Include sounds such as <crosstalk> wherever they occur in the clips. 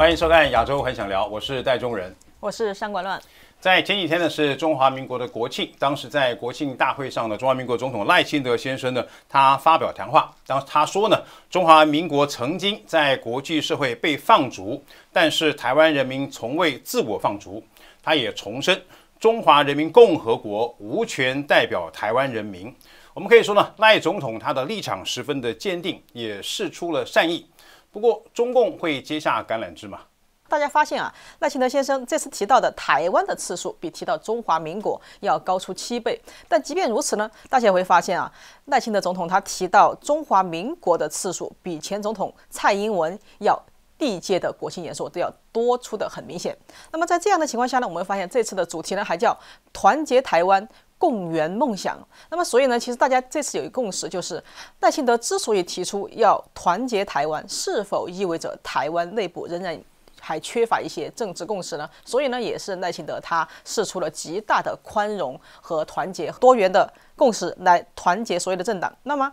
欢迎收看《亚洲很想聊》，我是戴中仁，我是山管乱。在前几天呢，是中华民国的国庆，当时在国庆大会上的中华民国总统赖清德先生呢，他发表谈话，当他说呢，中华民国曾经在国际社会被放逐，但是台湾人民从未自我放逐。他也重申，中华人民共和国无权代表台湾人民。我们可以说呢，赖总统他的立场十分的坚定，也示出了善意。不过，中共会接下橄榄枝吗？大家发现啊，赖清德先生这次提到的台湾的次数比提到中华民国要高出七倍。但即便如此呢，大家会发现啊，赖清德总统他提到中华民国的次数比前总统蔡英文要历届的国庆演说都要多出的很明显。那么在这样的情况下呢，我们会发现这次的主题呢还叫团结台湾。共圆梦想。那么，所以呢，其实大家这次有一个共识，就是赖清德之所以提出要团结台湾，是否意味着台湾内部仍然还缺乏一些政治共识呢？所以呢，也是赖清德他试出了极大的宽容和团结多元的共识来团结所有的政党。那么，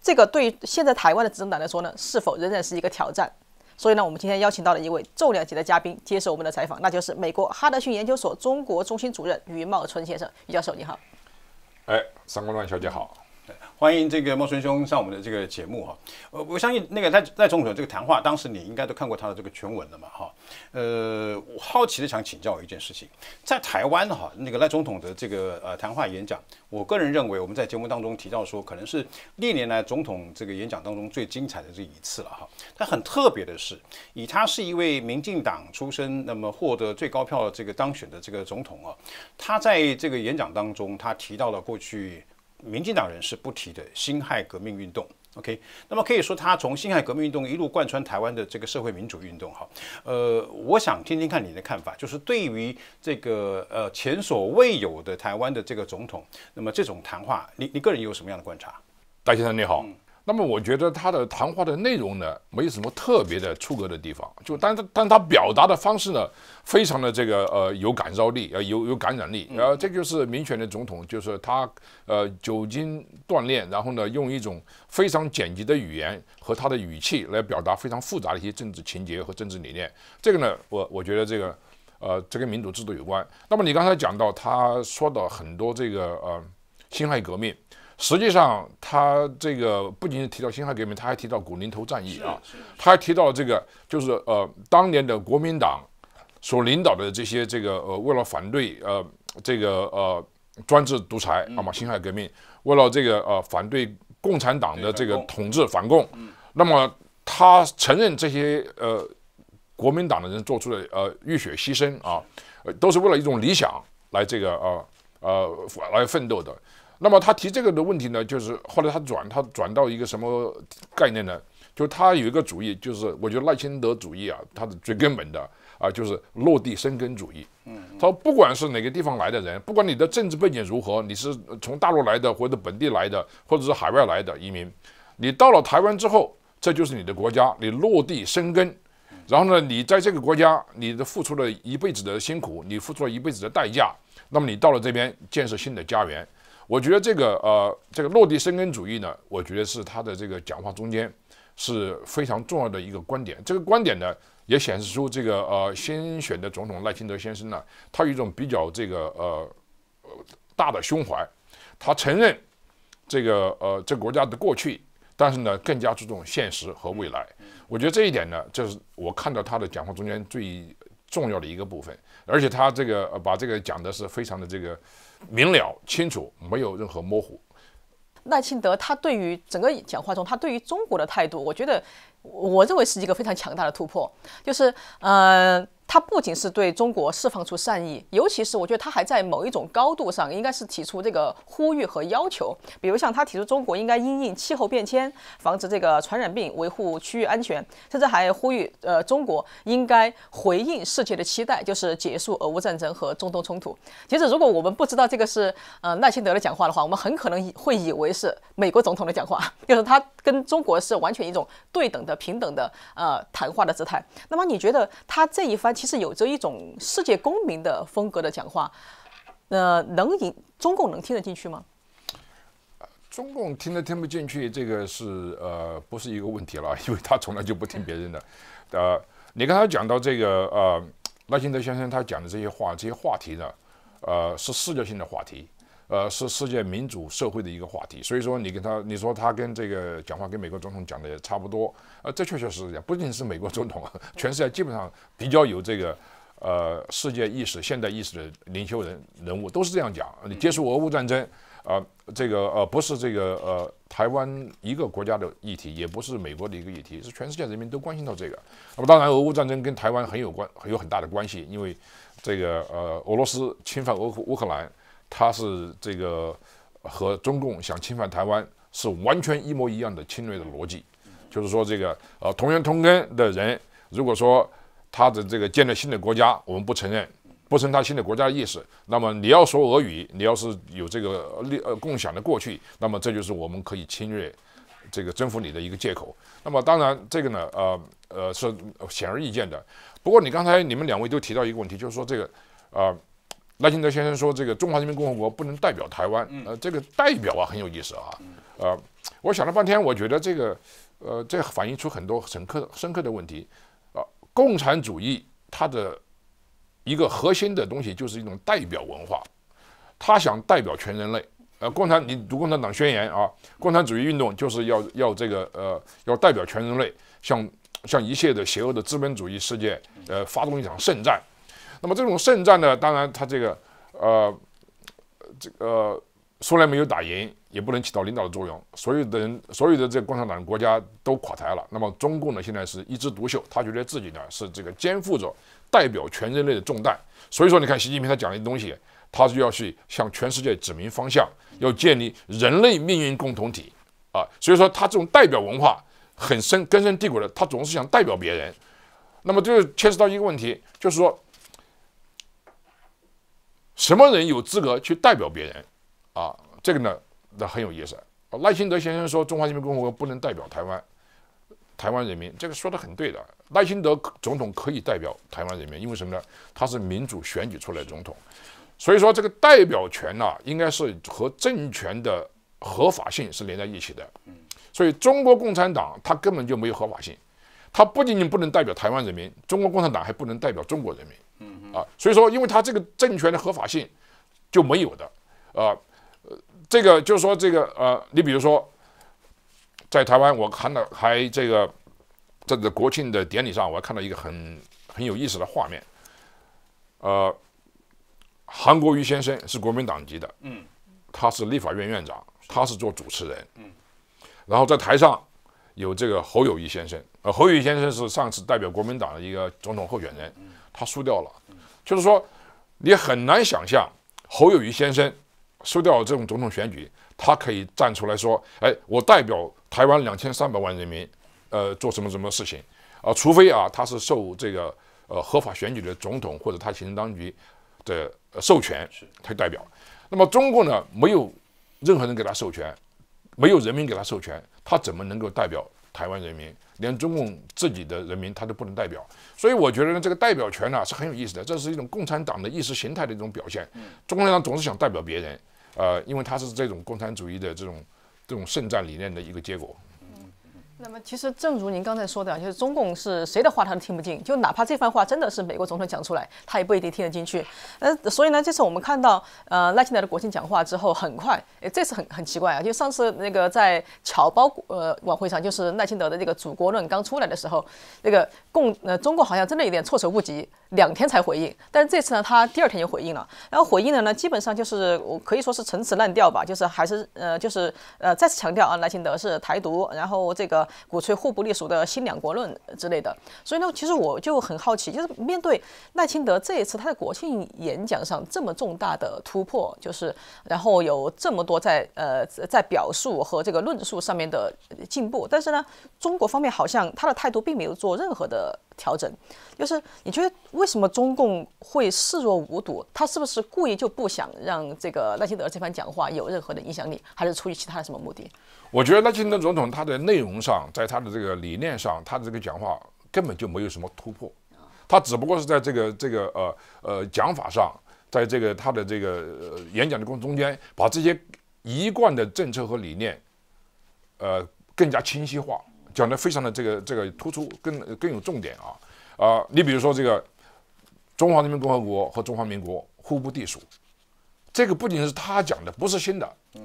这个对现在台湾的执政党来说呢，是否仍然是一个挑战？所以呢，我们今天邀请到了一位重量级的嘉宾，接受我们的采访，那就是美国哈德逊研究所中国中心主任余茂春先生。余教授，你好。哎，上官曼小姐好。<laughs> 欢迎这个莫春兄上我们的这个节目哈，呃，我相信那个赖赖总统这个谈话，当时你应该都看过他的这个全文了嘛哈，呃，我好奇的想请教一件事情，在台湾哈，那个赖总统的这个呃谈话演讲，我个人认为我们在节目当中提到说，可能是历年来总统这个演讲当中最精彩的这一次了哈。他很特别的是，以他是一位民进党出身，那么获得最高票这个当选的这个总统啊，他在这个演讲当中，他提到了过去。民进党人士不提的辛亥革命运动，OK，那么可以说他从辛亥革命运动一路贯穿台湾的这个社会民主运动，哈，呃，我想听听看你的看法，就是对于这个呃前所未有的台湾的这个总统，那么这种谈话，你你个人有什么样的观察？大先生你好。那么我觉得他的谈话的内容呢，没有什么特别的出格的地方，就但是但他表达的方式呢，非常的这个呃有感召力，呃有有感染力，然后这就是民选的总统，就是他呃久经锻炼，然后呢用一种非常简洁的语言和他的语气来表达非常复杂的一些政治情节和政治理念。这个呢，我我觉得这个呃这跟民主制度有关。那么你刚才讲到他说的很多这个呃辛亥革命。实际上，他这个不仅是提到辛亥革命，他还提到古宁头战役啊，他还提到这个，就是呃，当年的国民党所领导的这些这个呃，为了反对呃这个呃专制独裁，那么辛亥革命为了这个呃反对共产党的这个统治反共，那么他承认这些呃国民党的人做出的呃浴血牺牲啊，都是为了一种理想来这个呃呃来奋斗的。那么他提这个的问题呢，就是后来他转他转到一个什么概念呢？就他有一个主义，就是我觉得赖清德主义啊，它的最根本的啊就是落地生根主义。嗯，他说不管是哪个地方来的人，不管你的政治背景如何，你是从大陆来的或者本地来的，或者是海外来的移民，你到了台湾之后，这就是你的国家，你落地生根。然后呢，你在这个国家，你付出了一辈子的辛苦，你付出了一辈子的代价，那么你到了这边建设新的家园。我觉得这个呃，这个落地生根主义呢，我觉得是他的这个讲话中间是非常重要的一个观点。这个观点呢，也显示出这个呃，新选的总统赖清德先生呢，他有一种比较这个呃大的胸怀。他承认这个呃这国家的过去，但是呢，更加注重现实和未来。我觉得这一点呢，这是我看到他的讲话中间最重要的一个部分。而且他这个把这个讲的是非常的这个。明了清楚，没有任何模糊。赖清德他对于整个讲话中，他对于中国的态度，我觉得，我认为是一个非常强大的突破，就是，呃。他不仅是对中国释放出善意，尤其是我觉得他还在某一种高度上，应该是提出这个呼吁和要求，比如像他提出中国应该因应气候变迁，防止这个传染病，维护区域安全，甚至还呼吁呃中国应该回应世界的期待，就是结束俄乌战争和中东冲突。其实如果我们不知道这个是呃赖清德的讲话的话，我们很可能会以为是美国总统的讲话，<laughs> 就是他跟中国是完全一种对等的、平等的呃谈话的姿态。那么你觉得他这一番？其实有着一种世界公民的风格的讲话，那能引中共能听得进去吗？中共听得听不进去，这个是呃不是一个问题了，<laughs> 因为他从来就不听别人的。呃，你刚才讲到这个呃赖清德先生他讲的这些话，这些话题呢，呃是世界性的话题。呃，是世界民主社会的一个话题，所以说你跟他，你说他跟这个讲话跟美国总统讲的也差不多，呃，这确确实实讲，不仅是美国总统，全世界基本上比较有这个，呃，世界意识、现代意识的领袖人人物都是这样讲。你结束俄乌战争，啊，这个呃，不是这个呃，台湾一个国家的议题，也不是美国的一个议题，是全世界人民都关心到这个。那么当然，俄乌战争跟台湾很有关，有很大的关系，因为这个呃，俄罗斯侵犯俄乌克兰。他是这个和中共想侵犯台湾是完全一模一样的侵略的逻辑，就是说这个呃同源同根的人，如果说他的这个建立了新的国家，我们不承认，不承认他新的国家的意识，那么你要说俄语，你要是有这个呃共享的过去，那么这就是我们可以侵略、这个征服你的一个借口。那么当然这个呢，呃呃是显而易见的。不过你刚才你们两位都提到一个问题，就是说这个啊。赖清德先生说：“这个中华人民共和国不能代表台湾，呃，这个代表啊很有意思啊，呃，我想了半天，我觉得这个，呃，这反映出很多深刻深刻的问题，啊，共产主义它的一个核心的东西就是一种代表文化，他想代表全人类，呃，共产你读《共产党宣言》啊，共产主义运动就是要要这个呃，要代表全人类，向向一切的邪恶的资本主义世界，呃，发动一场圣战。”那么这种胜战呢，当然他这个，呃，这个苏联没有打赢，也不能起到领导的作用，所有的人，所有的这个共产党国家都垮台了。那么中共呢，现在是一枝独秀，他觉得自己呢是这个肩负着代表全人类的重担。所以说，你看习近平他讲的东西，他就要去向全世界指明方向，要建立人类命运共同体，啊，所以说他这种代表文化很深根深蒂固的，他总是想代表别人。那么这就牵涉到一个问题，就是说。什么人有资格去代表别人啊？这个呢，那很有意思。赖清德先生说：“中华人民共和国不能代表台湾，台湾人民。”这个说的很对的。赖清德总统可以代表台湾人民，因为什么呢？他是民主选举出来的总统。所以说，这个代表权呢，应该是和政权的合法性是连在一起的。所以，中国共产党它根本就没有合法性，它不仅仅不能代表台湾人民，中国共产党还不能代表中国人民。啊，所以说，因为他这个政权的合法性就没有的，啊，呃，这个就是说，这个呃，你比如说，在台湾，我看到还这个这个国庆的典礼上，我还看到一个很很有意思的画面，呃，韩国瑜先生是国民党籍的，嗯，他是立法院院长，他是做主持人，嗯，然后在台上有这个侯友谊先生，呃，侯友谊先生是上次代表国民党的一个总统候选人，他输掉了，就是说，你很难想象侯友谊先生输掉这种总统选举，他可以站出来说：“哎，我代表台湾两千三百万人民，呃，做什么什么事情？”啊，除非啊，他是受这个呃合法选举的总统或者他行政当局的授权，他代表。那么，中共呢，没有任何人给他授权，没有人民给他授权，他怎么能够代表？台湾人民连中共自己的人民他都不能代表，所以我觉得呢，这个代表权呢是很有意思的，这是一种共产党的意识形态的一种表现。中共党总是想代表别人，呃，因为他是这种共产主义的这种这种圣战理念的一个结果。那么其实，正如您刚才说的，就是中共是谁的话他都听不进，就哪怕这番话真的是美国总统讲出来，他也不一定听得进去。呃，所以呢，这次我们看到，呃，赖清德的国庆讲话之后，很快，诶，这次很很奇怪啊，就上次那个在侨胞呃晚会上，就是赖清德的这个“祖国论”刚出来的时候，那个共呃中共好像真的有点措手不及，两天才回应。但是这次呢，他第二天就回应了，然后回应的呢，基本上就是我可以说是陈词滥调吧，就是还是呃就是呃再次强调啊，赖清德是台独，然后这个。鼓吹互不隶属的新两国论之类的，所以呢，其实我就很好奇，就是面对赖清德这一次他在国庆演讲上这么重大的突破，就是然后有这么多在呃在表述和这个论述上面的进步，但是呢，中国方面好像他的态度并没有做任何的。调整，就是你觉得为什么中共会视若无睹？他是不是故意就不想让这个赖清德这番讲话有任何的影响力，还是出于其他的什么目的？我觉得赖清德总统他的内容上，在他的这个理念上，他的这个讲话根本就没有什么突破，他只不过是在这个这个呃呃讲法上，在这个他的这个演讲的过程中间，把这些一贯的政策和理念，呃更加清晰化。讲的非常的这个这个突出，更更有重点啊啊！你比如说这个中华人民共和国和中华民国互不隶属，这个不仅是他讲的，不是新的。嗯。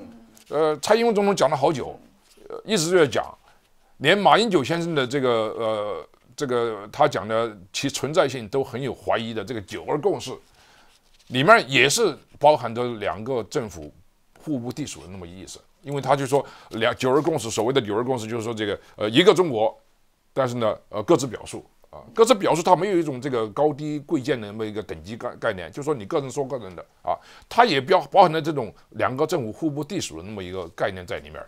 呃，蔡英文总统讲了好久，一直就在讲，连马英九先生的这个呃这个他讲的其存在性都很有怀疑的这个九二共识，里面也是包含着两个政府互不隶属的那么意思。因为他就说两九二共识，所谓的九二共识，就是说这个呃一个中国，但是呢呃各自表述啊，各自表述，它没有一种这个高低贵贱的那么一个等级概概念，就说你个人说个人的啊，它也包包含了这种两个政府互不隶属的那么一个概念在里面。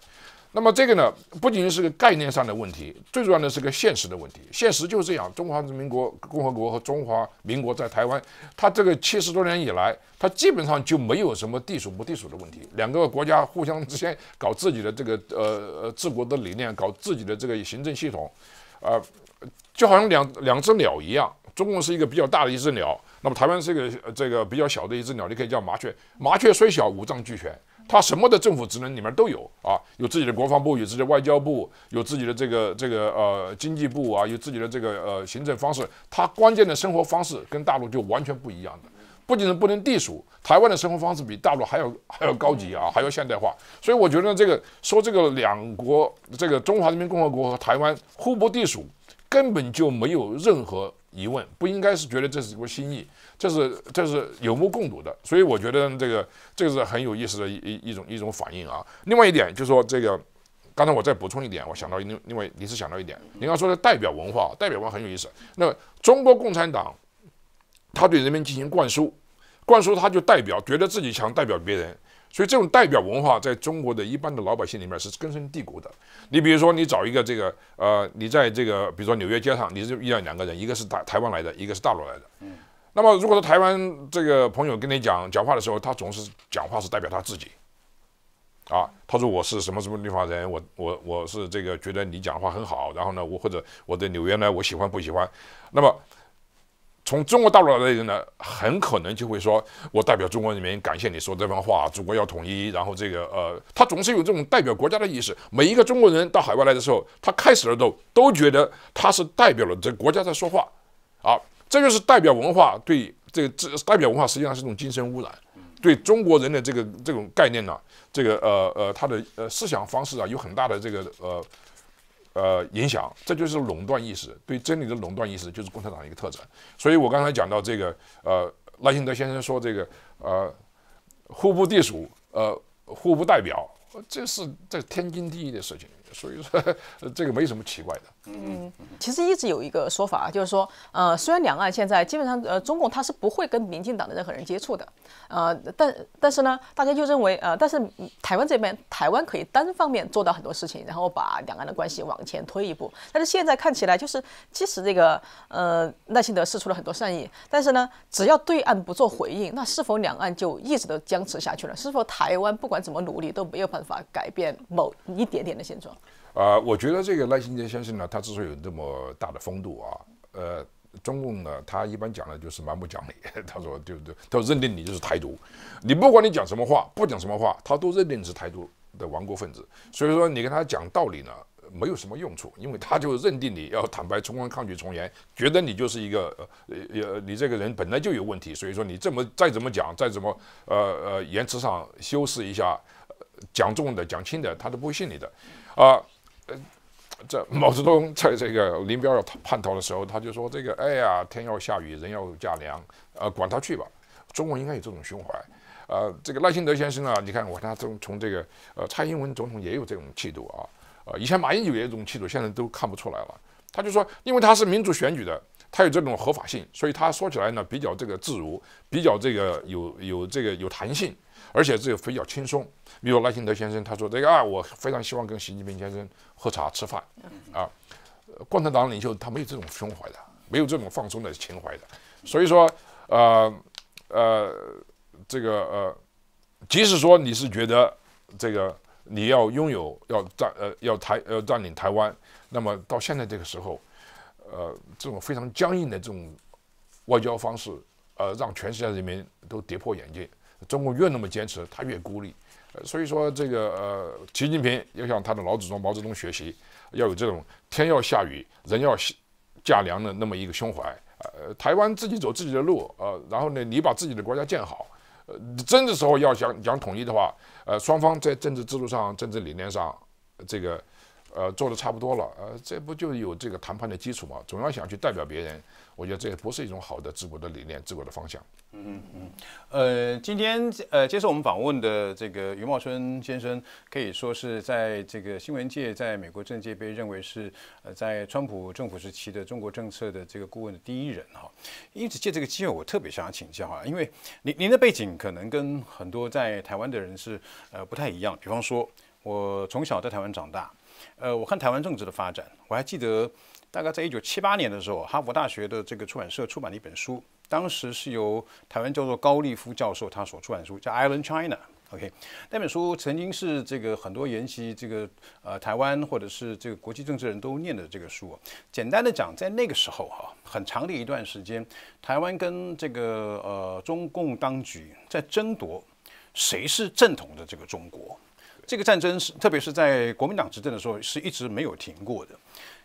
那么这个呢，不仅仅是个概念上的问题，最重要的是个现实的问题。现实就是这样：中华民国共和国和中华民国在台湾，它这个七十多年以来，它基本上就没有什么地属不地属的问题。两个国家互相之间搞自己的这个呃呃治国的理念，搞自己的这个行政系统，呃，就好像两两只鸟一样。中共是一个比较大的一只鸟，那么台湾是一个这个比较小的一只鸟，你可以叫麻雀。麻雀虽小，五脏俱全。他什么的政府职能里面都有啊，有自己的国防部，有自己的外交部，有自己的这个这个呃经济部啊，有自己的这个呃行政方式。他关键的生活方式跟大陆就完全不一样的，不仅是不能地属，台湾的生活方式比大陆还要还要高级啊，还要现代化。所以我觉得这个说这个两国这个中华人民共和国和台湾互不隶属，根本就没有任何。疑问不应该是觉得这是一个心意，这是这是有目共睹的，所以我觉得这个这个是很有意思的一一一种一种反应啊。另外一点就是说这个，刚才我再补充一点，我想到另另外，临是想到一点，你刚说的代表文化，代表文化很有意思。那中国共产党，他对人民进行灌输，灌输他就代表觉得自己强，代表别人。所以这种代表文化在中国的一般的老百姓里面是根深蒂固的。你比如说，你找一个这个，呃，你在这个，比如说纽约街上，你就遇到两个人，一个是台台湾来的，一个是大陆来的。那么如果说台湾这个朋友跟你讲讲话的时候，他总是讲话是代表他自己，啊，他说我是什么什么地方人，我我我是这个觉得你讲话很好，然后呢我或者我在纽约呢我喜欢不喜欢，那么。从中国大陆来的人呢，很可能就会说：“我代表中国人民感谢你说这番话，祖国要统一。”然后这个呃，他总是有这种代表国家的意识。每一个中国人到海外来的时候，他开始的时候都觉得他是代表了这国家在说话，啊，这就是代表文化对这个这代表文化实际上是一种精神污染，对中国人的这个这种概念呢，这个呃呃，他的呃思想方式啊有很大的这个呃。呃，影响，这就是垄断意识，对真理的垄断意识就是共产党一个特征。所以我刚才讲到这个，呃，赖辛德先生说这个，呃，互不隶属，呃，互不代表，这是这天经地义的事情，所以说 <laughs> 这个没什么奇怪的。嗯，其实一直有一个说法啊，就是说，呃，虽然两岸现在基本上，呃，中共他是不会跟民进党的任何人接触的，呃，但但是呢，大家就认为，呃，但是台湾这边，台湾可以单方面做到很多事情，然后把两岸的关系往前推一步。但是现在看起来，就是即使这个，呃，赖清德试出了很多善意，但是呢，只要对岸不做回应，那是否两岸就一直都僵持下去了？是否台湾不管怎么努力都没有办法改变某一点点的现状？啊，我觉得这个赖清德先生呢，他之所以有这么大的风度啊，呃，中共呢，他一般讲的就是蛮不讲理，<laughs> 他说对不对？他认定你就是台独，你不管你讲什么话，不讲什么话，他都认定你是台独的亡国分子。所以说你跟他讲道理呢，没有什么用处，因为他就认定你要坦白从宽，抗拒从严，觉得你就是一个呃呃你这个人本来就有问题。所以说你这么再怎么讲，再怎么呃呃言辞上修饰一下，讲重的讲轻的，他都不会信你的，啊。这毛泽东在这个林彪要叛逃的时候，他就说：“这个哎呀，天要下雨，人要嫁凉，呃，管他去吧。”中国应该有这种胸怀。呃，这个赖清德先生啊，你看，我看他从从这个呃蔡英文总统也有这种气度啊。呃，以前马英九也有这种气度，现在都看不出来了。他就说，因为他是民主选举的，他有这种合法性，所以他说起来呢比较这个自如，比较这个有有这个有弹性。而且这个比较轻松，比如赖清德先生，他说这个啊，我非常希望跟习近平先生喝茶吃饭，啊，共产党领袖他没有这种胸怀的，没有这种放松的情怀的。所以说，呃，呃，这个呃，即使说你是觉得这个你要拥有要占呃要台要占领台湾，那么到现在这个时候，呃，这种非常僵硬的这种外交方式，呃，让全世界人民都跌破眼镜。中共越那么坚持，他越孤立。所以说，这个呃，习近平要向他的老祖宗毛泽东学习，要有这种天要下雨，人要架梁的那么一个胸怀。呃，台湾自己走自己的路，呃，然后呢，你把自己的国家建好。呃，真的时候要想讲统一的话，呃，双方在政治制度上、政治理念上，这个呃，做的差不多了，呃，这不就有这个谈判的基础嘛？总要想去代表别人。我觉得这也不是一种好的治国的理念，治国的方向。嗯嗯呃，今天呃接受我们访问的这个余茂春先生，可以说是在这个新闻界，在美国政界被认为是呃在川普政府时期的中国政策的这个顾问的第一人哈。因此，借这个机会，我特别想要请教啊，因为您您的背景可能跟很多在台湾的人是呃不太一样。比方说，我从小在台湾长大，呃，我看台湾政治的发展，我还记得。大概在一九七八年的时候，哈佛大学的这个出版社出版了一本书，当时是由台湾叫做高利夫教授他所出版书，叫《Island China》。OK，那本书曾经是这个很多研袭这个呃台湾或者是这个国际政治人都念的这个书。简单的讲，在那个时候哈，很长的一段时间，台湾跟这个呃中共当局在争夺谁是正统的这个中国。这个战争是，特别是在国民党执政的时候，是一直没有停过的。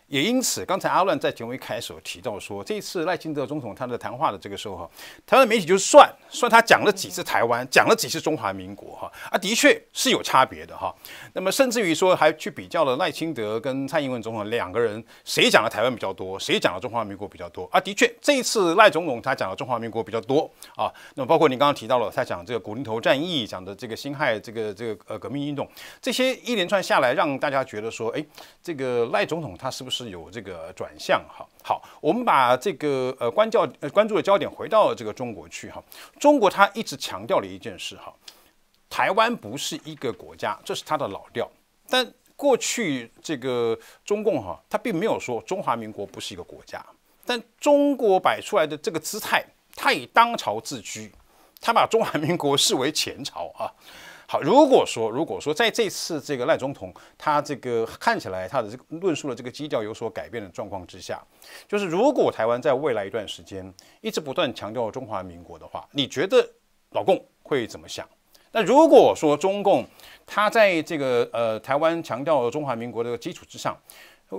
也因此，刚才阿乱在节目一开始提到说，这一次赖清德总统他的谈话的这个时候哈，台湾媒体就算算他讲了几次台湾，讲了几次中华民国哈啊，的确是有差别的哈。那么甚至于说还去比较了赖清德跟蔡英文总统两个人谁讲了台湾比较多，谁讲了中华民国比较多啊？的确，这一次赖总统他讲了中华民国比较多啊。那么包括您刚刚提到了他讲这个古林头战役，讲的这个辛亥这个这个呃革命运动，这些一连串下来，让大家觉得说，哎，这个赖总统他是不是？是有这个转向哈，好，我们把这个呃关掉关注的焦点回到这个中国去哈。中国它一直强调了一件事哈，台湾不是一个国家，这是它的老调。但过去这个中共哈，它并没有说中华民国不是一个国家。但中国摆出来的这个姿态，它以当朝自居，它把中华民国视为前朝啊。好，如果说如果说在这次这个赖总统他这个看起来他的这个论述的这个基调有所改变的状况之下，就是如果台湾在未来一段时间一直不断强调中华民国的话，你觉得老共会怎么想？那如果说中共他在这个呃台湾强调中华民国的基础之上，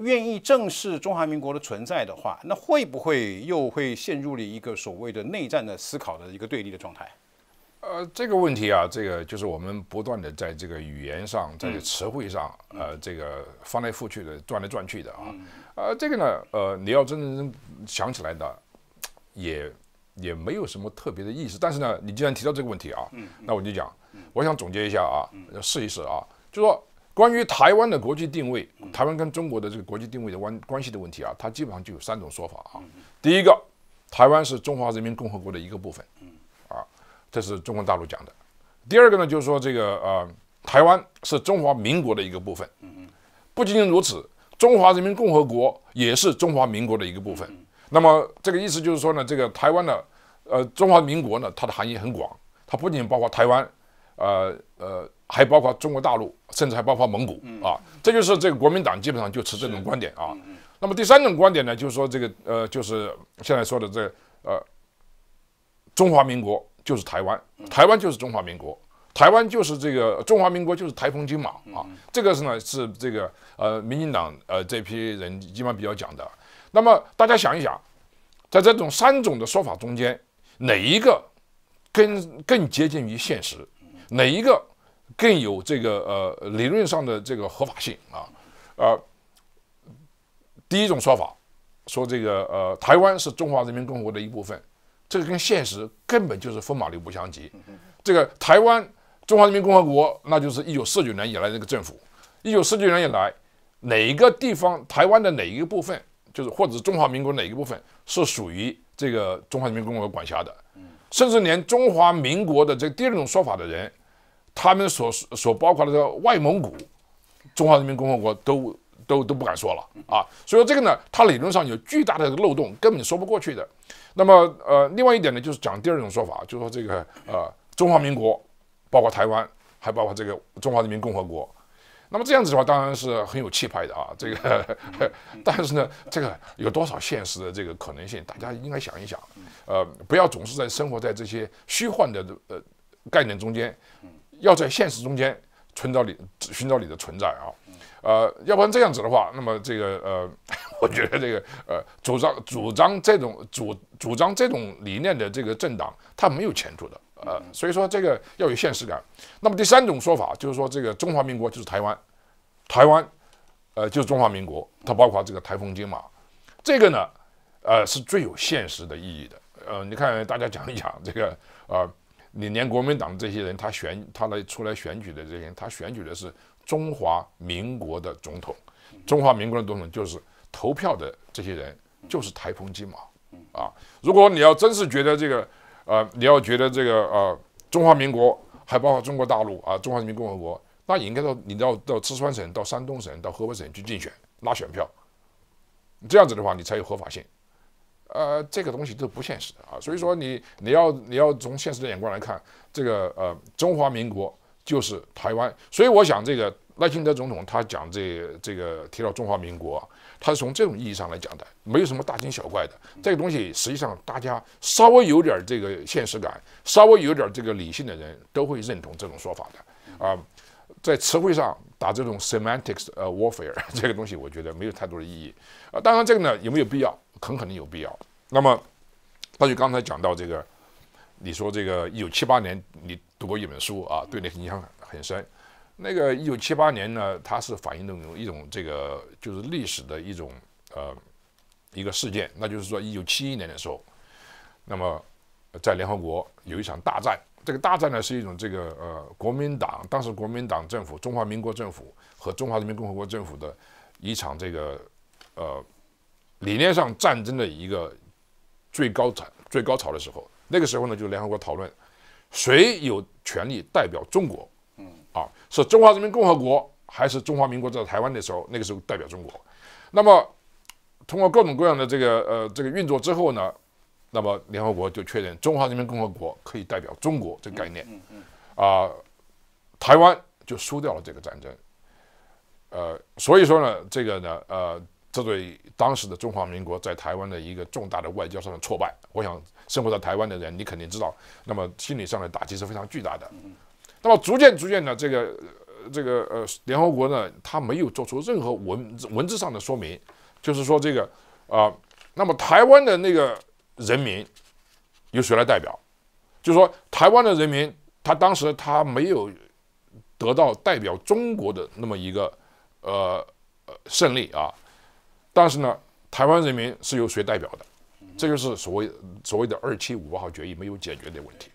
愿意正视中华民国的存在的话，那会不会又会陷入了一个所谓的内战的思考的一个对立的状态？呃，这个问题啊，这个就是我们不断的在这个语言上，在词汇上，呃，这个翻来覆去的转来转去的啊，呃，这个呢，呃，你要真正想起来的，也也没有什么特别的意思。但是呢，你既然提到这个问题啊，那我就讲，我想总结一下啊，试一试啊，就说关于台湾的国际定位，台湾跟中国的这个国际定位的关关系的问题啊，它基本上就有三种说法啊。第一个，台湾是中华人民共和国的一个部分。这是中国大陆讲的。第二个呢，就是说这个呃，台湾是中华民国的一个部分。不仅仅如此，中华人民共和国也是中华民国的一个部分。那么这个意思就是说呢，这个台湾的呃中华民国呢，它的含义很广，它不仅包括台湾，呃呃，还包括中国大陆，甚至还包括蒙古啊。这就是这个国民党基本上就持这种观点啊。那么第三种观点呢，就是说这个呃，就是现在说的这呃中华民国。就是台湾，台湾就是中华民国，台湾就是这个中华民国就是台风金马啊，这个是呢是这个呃，民进党呃这批人一般比较讲的。那么大家想一想，在这种三种的说法中间，哪一个更更接近于现实？哪一个更有这个呃理论上的这个合法性啊？呃，第一种说法，说这个呃台湾是中华人民共和国的一部分。这个跟现实根本就是风马牛不相及。这个台湾，中华人民共和国那就是一九四九年以来那个政府。一九四九年以来，哪一个地方，台湾的哪一个部分，就是或者是中华民国哪一个部分，是属于这个中华人民共和国管辖的？甚至连中华民国的这第二种说法的人，他们所所包括的外蒙古，中华人民共和国都。都都不敢说了啊！所以说这个呢，它理论上有巨大的漏洞，根本说不过去的。那么，呃，另外一点呢，就是讲第二种说法，就说这个呃，中华民国，包括台湾，还包括这个中华人民共和国。那么这样子的话，当然是很有气派的啊！这个，<laughs> 但是呢，这个有多少现实的这个可能性？大家应该想一想，呃，不要总是在生活在这些虚幻的呃概念中间，要在现实中间寻找你寻找你的存在啊！呃，要不然这样子的话，那么这个呃，<laughs> 我觉得这个呃，主张主张这种主主张这种理念的这个政党，它没有前途的。呃，所以说这个要有现实感。那么第三种说法就是说，这个中华民国就是台湾，台湾，呃，就是中华民国，它包括这个台风金马，这个呢，呃，是最有现实的意义的。呃，你看大家讲一讲这个，呃，你连国民党这些人，他选他来出来选举的这些，人，他选举的是。中华民国的总统，中华民国的总统就是投票的这些人就是台风金毛啊！如果你要真是觉得这个，呃，你要觉得这个，呃，中华民国还包括中国大陆啊，中华人民共和国，那应该到你到到四川省、到山东省、到河北省去竞选拉选票，这样子的话你才有合法性。呃，这个东西都不现实啊，所以说你你要你要从现实的眼光来看这个，呃，中华民国。就是台湾，所以我想，这个赖清德总统他讲这这个提到中华民国，他是从这种意义上来讲的，没有什么大惊小怪的。这个东西实际上大家稍微有点这个现实感，稍微有点这个理性的人都会认同这种说法的。啊，在词汇上打这种 semantics 呃 warfare <laughs> 这个东西，我觉得没有太多的意义。呃，当然这个呢有没有必要，很肯定有必要。那么，那就刚才讲到这个，你说这个一九七八年你。读过一本书啊，对你影响很深。那个一九七八年呢，它是反映的一种这个，就是历史的一种呃一个事件，那就是说一九七一年的时候，那么在联合国有一场大战，这个大战呢是一种这个呃国民党当时国民党政府中华民国政府和中华人民共和国政府的一场这个呃理念上战争的一个最高潮最高潮的时候，那个时候呢就联合国讨论。谁有权利代表中国？嗯，啊，是中华人民共和国还是中华民国在台湾的时候？那个时候代表中国。那么，通过各种各样的这个呃这个运作之后呢，那么联合国就确认中华人民共和国可以代表中国这个概念。嗯嗯，啊，台湾就输掉了这个战争。呃，所以说呢，这个呢，呃，这对当时的中华民国在台湾的一个重大的外交上的挫败，我想。生活在台湾的人，你肯定知道，那么心理上的打击是非常巨大的。那么逐渐逐渐的，这个这个呃，联合国呢，他没有做出任何文文字上的说明，就是说这个啊，那么台湾的那个人民由谁来代表？就是说台湾的人民，他当时他没有得到代表中国的那么一个呃胜利啊，但是呢，台湾人民是由谁代表的？这就是所谓所谓的二七五八号决议没有解决的问题，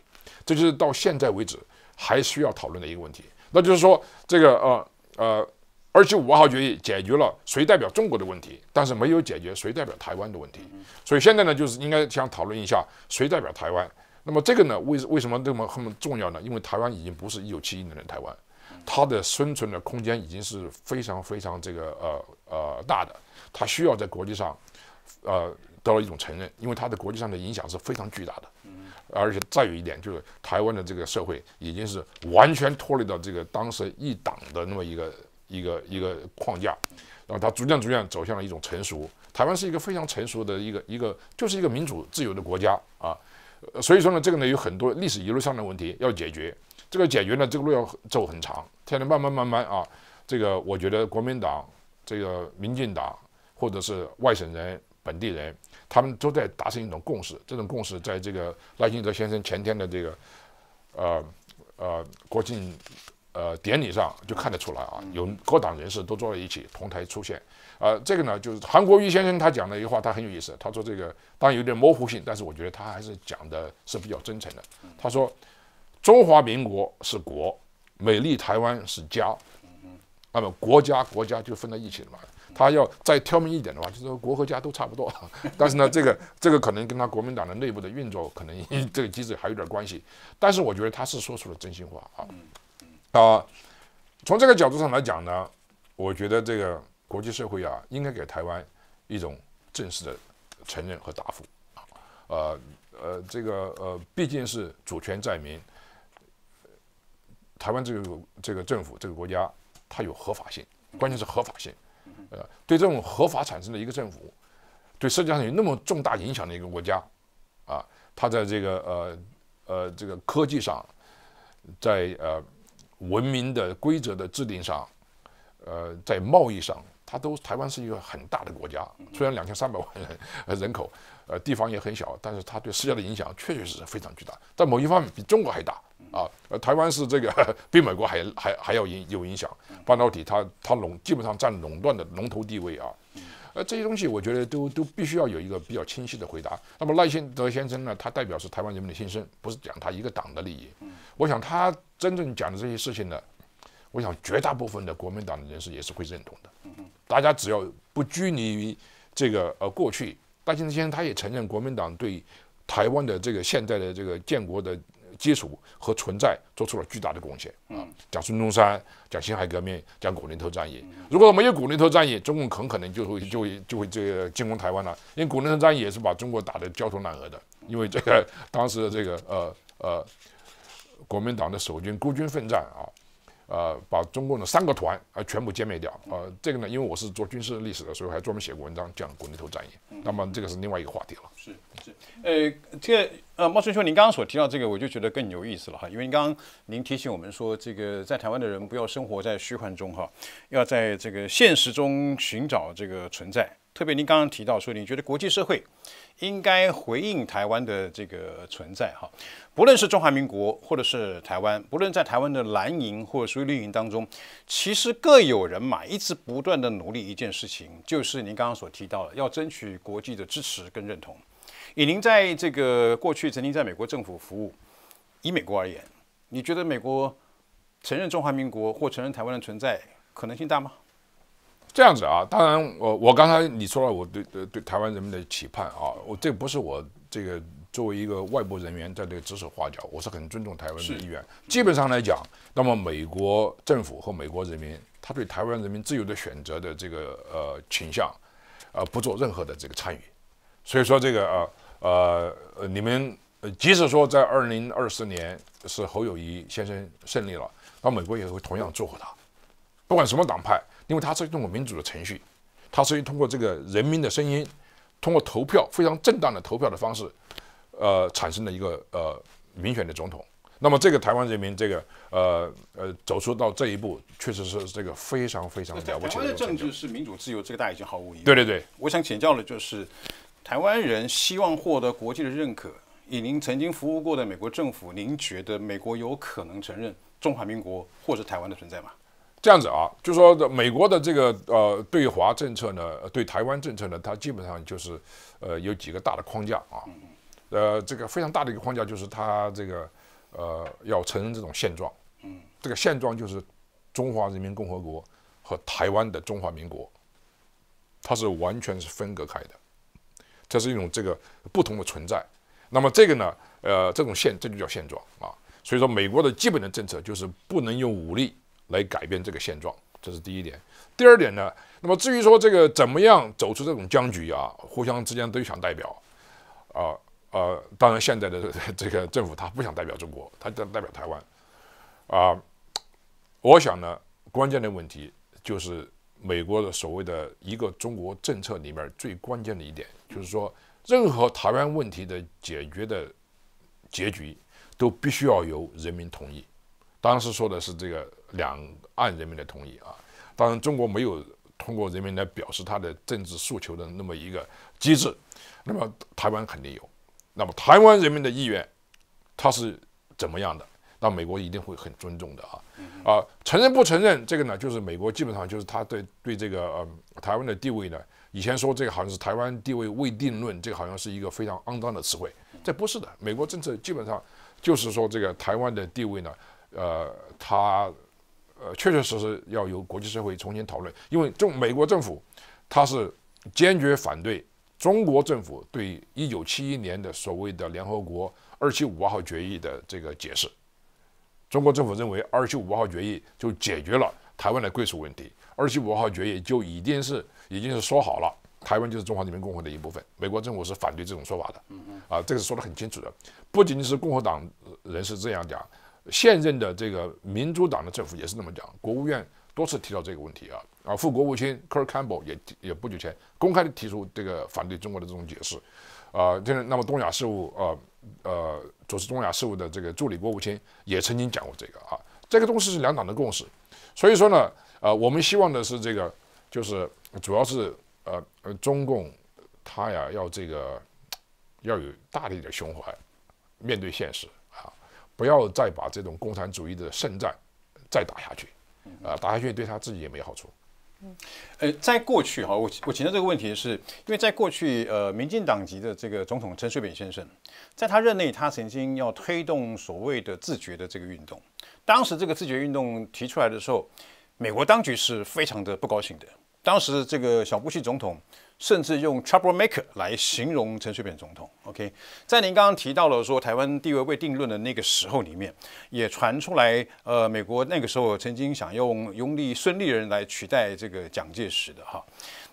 这就是到现在为止还需要讨论的一个问题。那就是说，这个呃呃二七五八号决议解决了谁代表中国的问题，但是没有解决谁代表台湾的问题。所以现在呢，就是应该想讨论一下谁代表台湾。那么这个呢，为为什么这么这么重要呢？因为台湾已经不是一九七一年的台湾，它的生存的空间已经是非常非常这个呃呃大的，它需要在国际上，呃。得到一种承认，因为它的国际上的影响是非常巨大的。嗯，而且再有一点就是，台湾的这个社会已经是完全脱离到这个当时一党的那么一个一个一个框架，然后它逐渐逐渐走向了一种成熟。台湾是一个非常成熟的一个一个，就是一个民主自由的国家啊。所以说呢，这个呢有很多历史遗留上的问题要解决，这个解决呢这个路要走很长，现在慢慢慢慢啊，这个我觉得国民党、这个民进党或者是外省人、本地人。他们都在达成一种共识，这种共识在这个赖清德先生前天的这个，呃，呃国庆，呃典礼上就看得出来啊，有各党人士都坐在一起同台出现，啊，这个呢就是韩国瑜先生他讲的一句话，他很有意思，他说这个当然有点模糊性，但是我觉得他还是讲的是比较真诚的，他说，中华民国是国，美丽台湾是家，那么国家国家就分在一起了。嘛。他要再挑明一点的话，就是说国和家都差不多，<laughs> 但是呢，这个这个可能跟他国民党的内部的运作可能这个机制还有点关系。但是我觉得他是说出了真心话啊。啊，从这个角度上来讲呢，我觉得这个国际社会啊，应该给台湾一种正式的承认和答复。呃呃，这个呃，毕竟是主权在民，台湾这个这个政府这个国家它有合法性，关键是合法性。呃，对这种合法产生的一个政府，对世界上有那么重大影响的一个国家，啊，它在这个呃呃这个科技上，在呃文明的规则的制定上，呃，在贸易上，它都台湾是一个很大的国家，虽然两千三百万人口，呃，地方也很小，但是它对世界的影响确确实实非常巨大，在某一方面比中国还大。啊，呃，台湾是这个 <laughs> 比美国还还还要影有影响，半导体它它垄基本上占垄断的龙头地位啊，呃，这些东西我觉得都都必须要有一个比较清晰的回答。那么赖清德先生呢，他代表是台湾人民的心声，不是讲他一个党的利益。我想他真正讲的这些事情呢，我想绝大部分的国民党的人士也是会认同的。大家只要不拘泥于这个呃过去，赖清德先生他也承认国民党对台湾的这个现在的这个建国的。接触和存在做出了巨大的贡献啊！讲孙中山，讲辛亥革命，讲古宁头战役。如果没有古宁头战役，中共很可能就会就会就会这个进攻台湾了，因为古宁头战役也是把中国打得焦头烂额的，因为这个当时的这个呃呃，国民党的守军孤军奋战啊。呃，把中共的三个团啊全部歼灭掉。呃，这个呢，因为我是做军事历史的，所以还专门写过文章讲国内头战役。那么这个是另外一个话题了。是是，呃，这个呃，茂春兄，您刚刚所提到这个，我就觉得更有意思了哈。因为您刚您提醒我们说，这个在台湾的人不要生活在虚幻中哈，要在这个现实中寻找这个存在。特别您刚刚提到说，你觉得国际社会。应该回应台湾的这个存在哈，不论是中华民国或者是台湾，不论在台湾的蓝营或属于绿营当中，其实各有人马一直不断的努力一件事情，就是您刚刚所提到的要争取国际的支持跟认同。以您在这个过去曾经在美国政府服务，以美国而言，你觉得美国承认中华民国或承认台湾的存在可能性大吗？这样子啊，当然，我我刚才你说了，我对对对台湾人民的期盼啊，我这不是我这个作为一个外部人员在这指手画脚，我是很尊重台湾的意愿。基本上来讲，那么美国政府和美国人民，他对台湾人民自由的选择的这个呃倾向，呃，不做任何的这个参与。所以说这个呃呃呃，你们即使说在二零二四年是侯友谊先生胜利了，那美国也会同样祝贺他，不管什么党派。因为它是一种民主的程序，它是通过这个人民的声音，通过投票非常正当的投票的方式，呃，产生的一个呃民选的总统。那么这个台湾人民这个呃呃走出到这一步，确实是这个非常非常了不起的事台湾的是民主自由，这个大家已经毫无疑问。对对对，我想请教的就是台湾人希望获得国际的认可，以您曾经服务过的美国政府，您觉得美国有可能承认中华民国或者台湾的存在吗？这样子啊，就说美国的这个呃对华政策呢，对台湾政策呢，它基本上就是呃有几个大的框架啊，呃，这个非常大的一个框架就是它这个呃要承认这种现状，这个现状就是中华人民共和国和台湾的中华民国，它是完全是分隔开的，这是一种这个不同的存在。那么这个呢，呃，这种现这就叫现状啊。所以说，美国的基本的政策就是不能用武力。来改变这个现状，这是第一点。第二点呢？那么至于说这个怎么样走出这种僵局啊？互相之间都想代表啊啊！当然，现在的 <laughs> 这个政府他不想代表中国，他想代表台湾啊。我想呢，关键的问题就是美国的所谓的一个中国政策里面最关键的一点，就是说任何台湾问题的解决的结局都必须要由人民同意。当时说的是这个。两岸人民的同意啊，当然中国没有通过人民来表示他的政治诉求的那么一个机制，那么台湾肯定有，那么台湾人民的意愿，他是怎么样的？那美国一定会很尊重的啊啊，承认不承认这个呢？就是美国基本上就是他对对这个呃台湾的地位呢，以前说这个好像是台湾地位未定论，这个好像是一个非常肮脏的词汇，这不是的，美国政策基本上就是说这个台湾的地位呢，呃，他。呃，确确实实要由国际社会重新讨论，因为中美国政府他是坚决反对中国政府对一九七一年的所谓的联合国二七五号决议的这个解释。中国政府认为二七五号决议就解决了台湾的归属问题，二七五号决议就已经是已经是说好了，台湾就是中华人民共和国的一部分。美国政府是反对这种说法的，啊，这个是说得很清楚的，不仅仅是共和党人是这样讲。现任的这个民主党的政府也是那么讲，国务院多次提到这个问题啊，啊，副国务卿 k 尔 r Campbell 也也不久前公开的提出这个反对中国的这种解释，啊，就是那么东亚事务啊，呃，主持东亚事务的这个助理国务卿也曾经讲过这个啊，这个东西是两党的共识，所以说呢，呃，我们希望的是这个，就是主要是呃呃，中共他呀要这个要有大一点的胸怀，面对现实。不要再把这种共产主义的圣战再打下去，啊，打下去对他自己也没好处。嗯，呃，在过去哈，我我提到这个问题是，因为在过去，呃，民进党籍的这个总统陈水扁先生，在他任内，他曾经要推动所谓的自觉的这个运动。当时这个自觉运动提出来的时候，美国当局是非常的不高兴的。当时这个小布希总统。甚至用 troublemaker 来形容陈水扁总统。OK，在您刚刚提到了说台湾地位未定论的那个时候里面，也传出来，呃，美国那个时候曾经想用拥立孙立人来取代这个蒋介石的哈。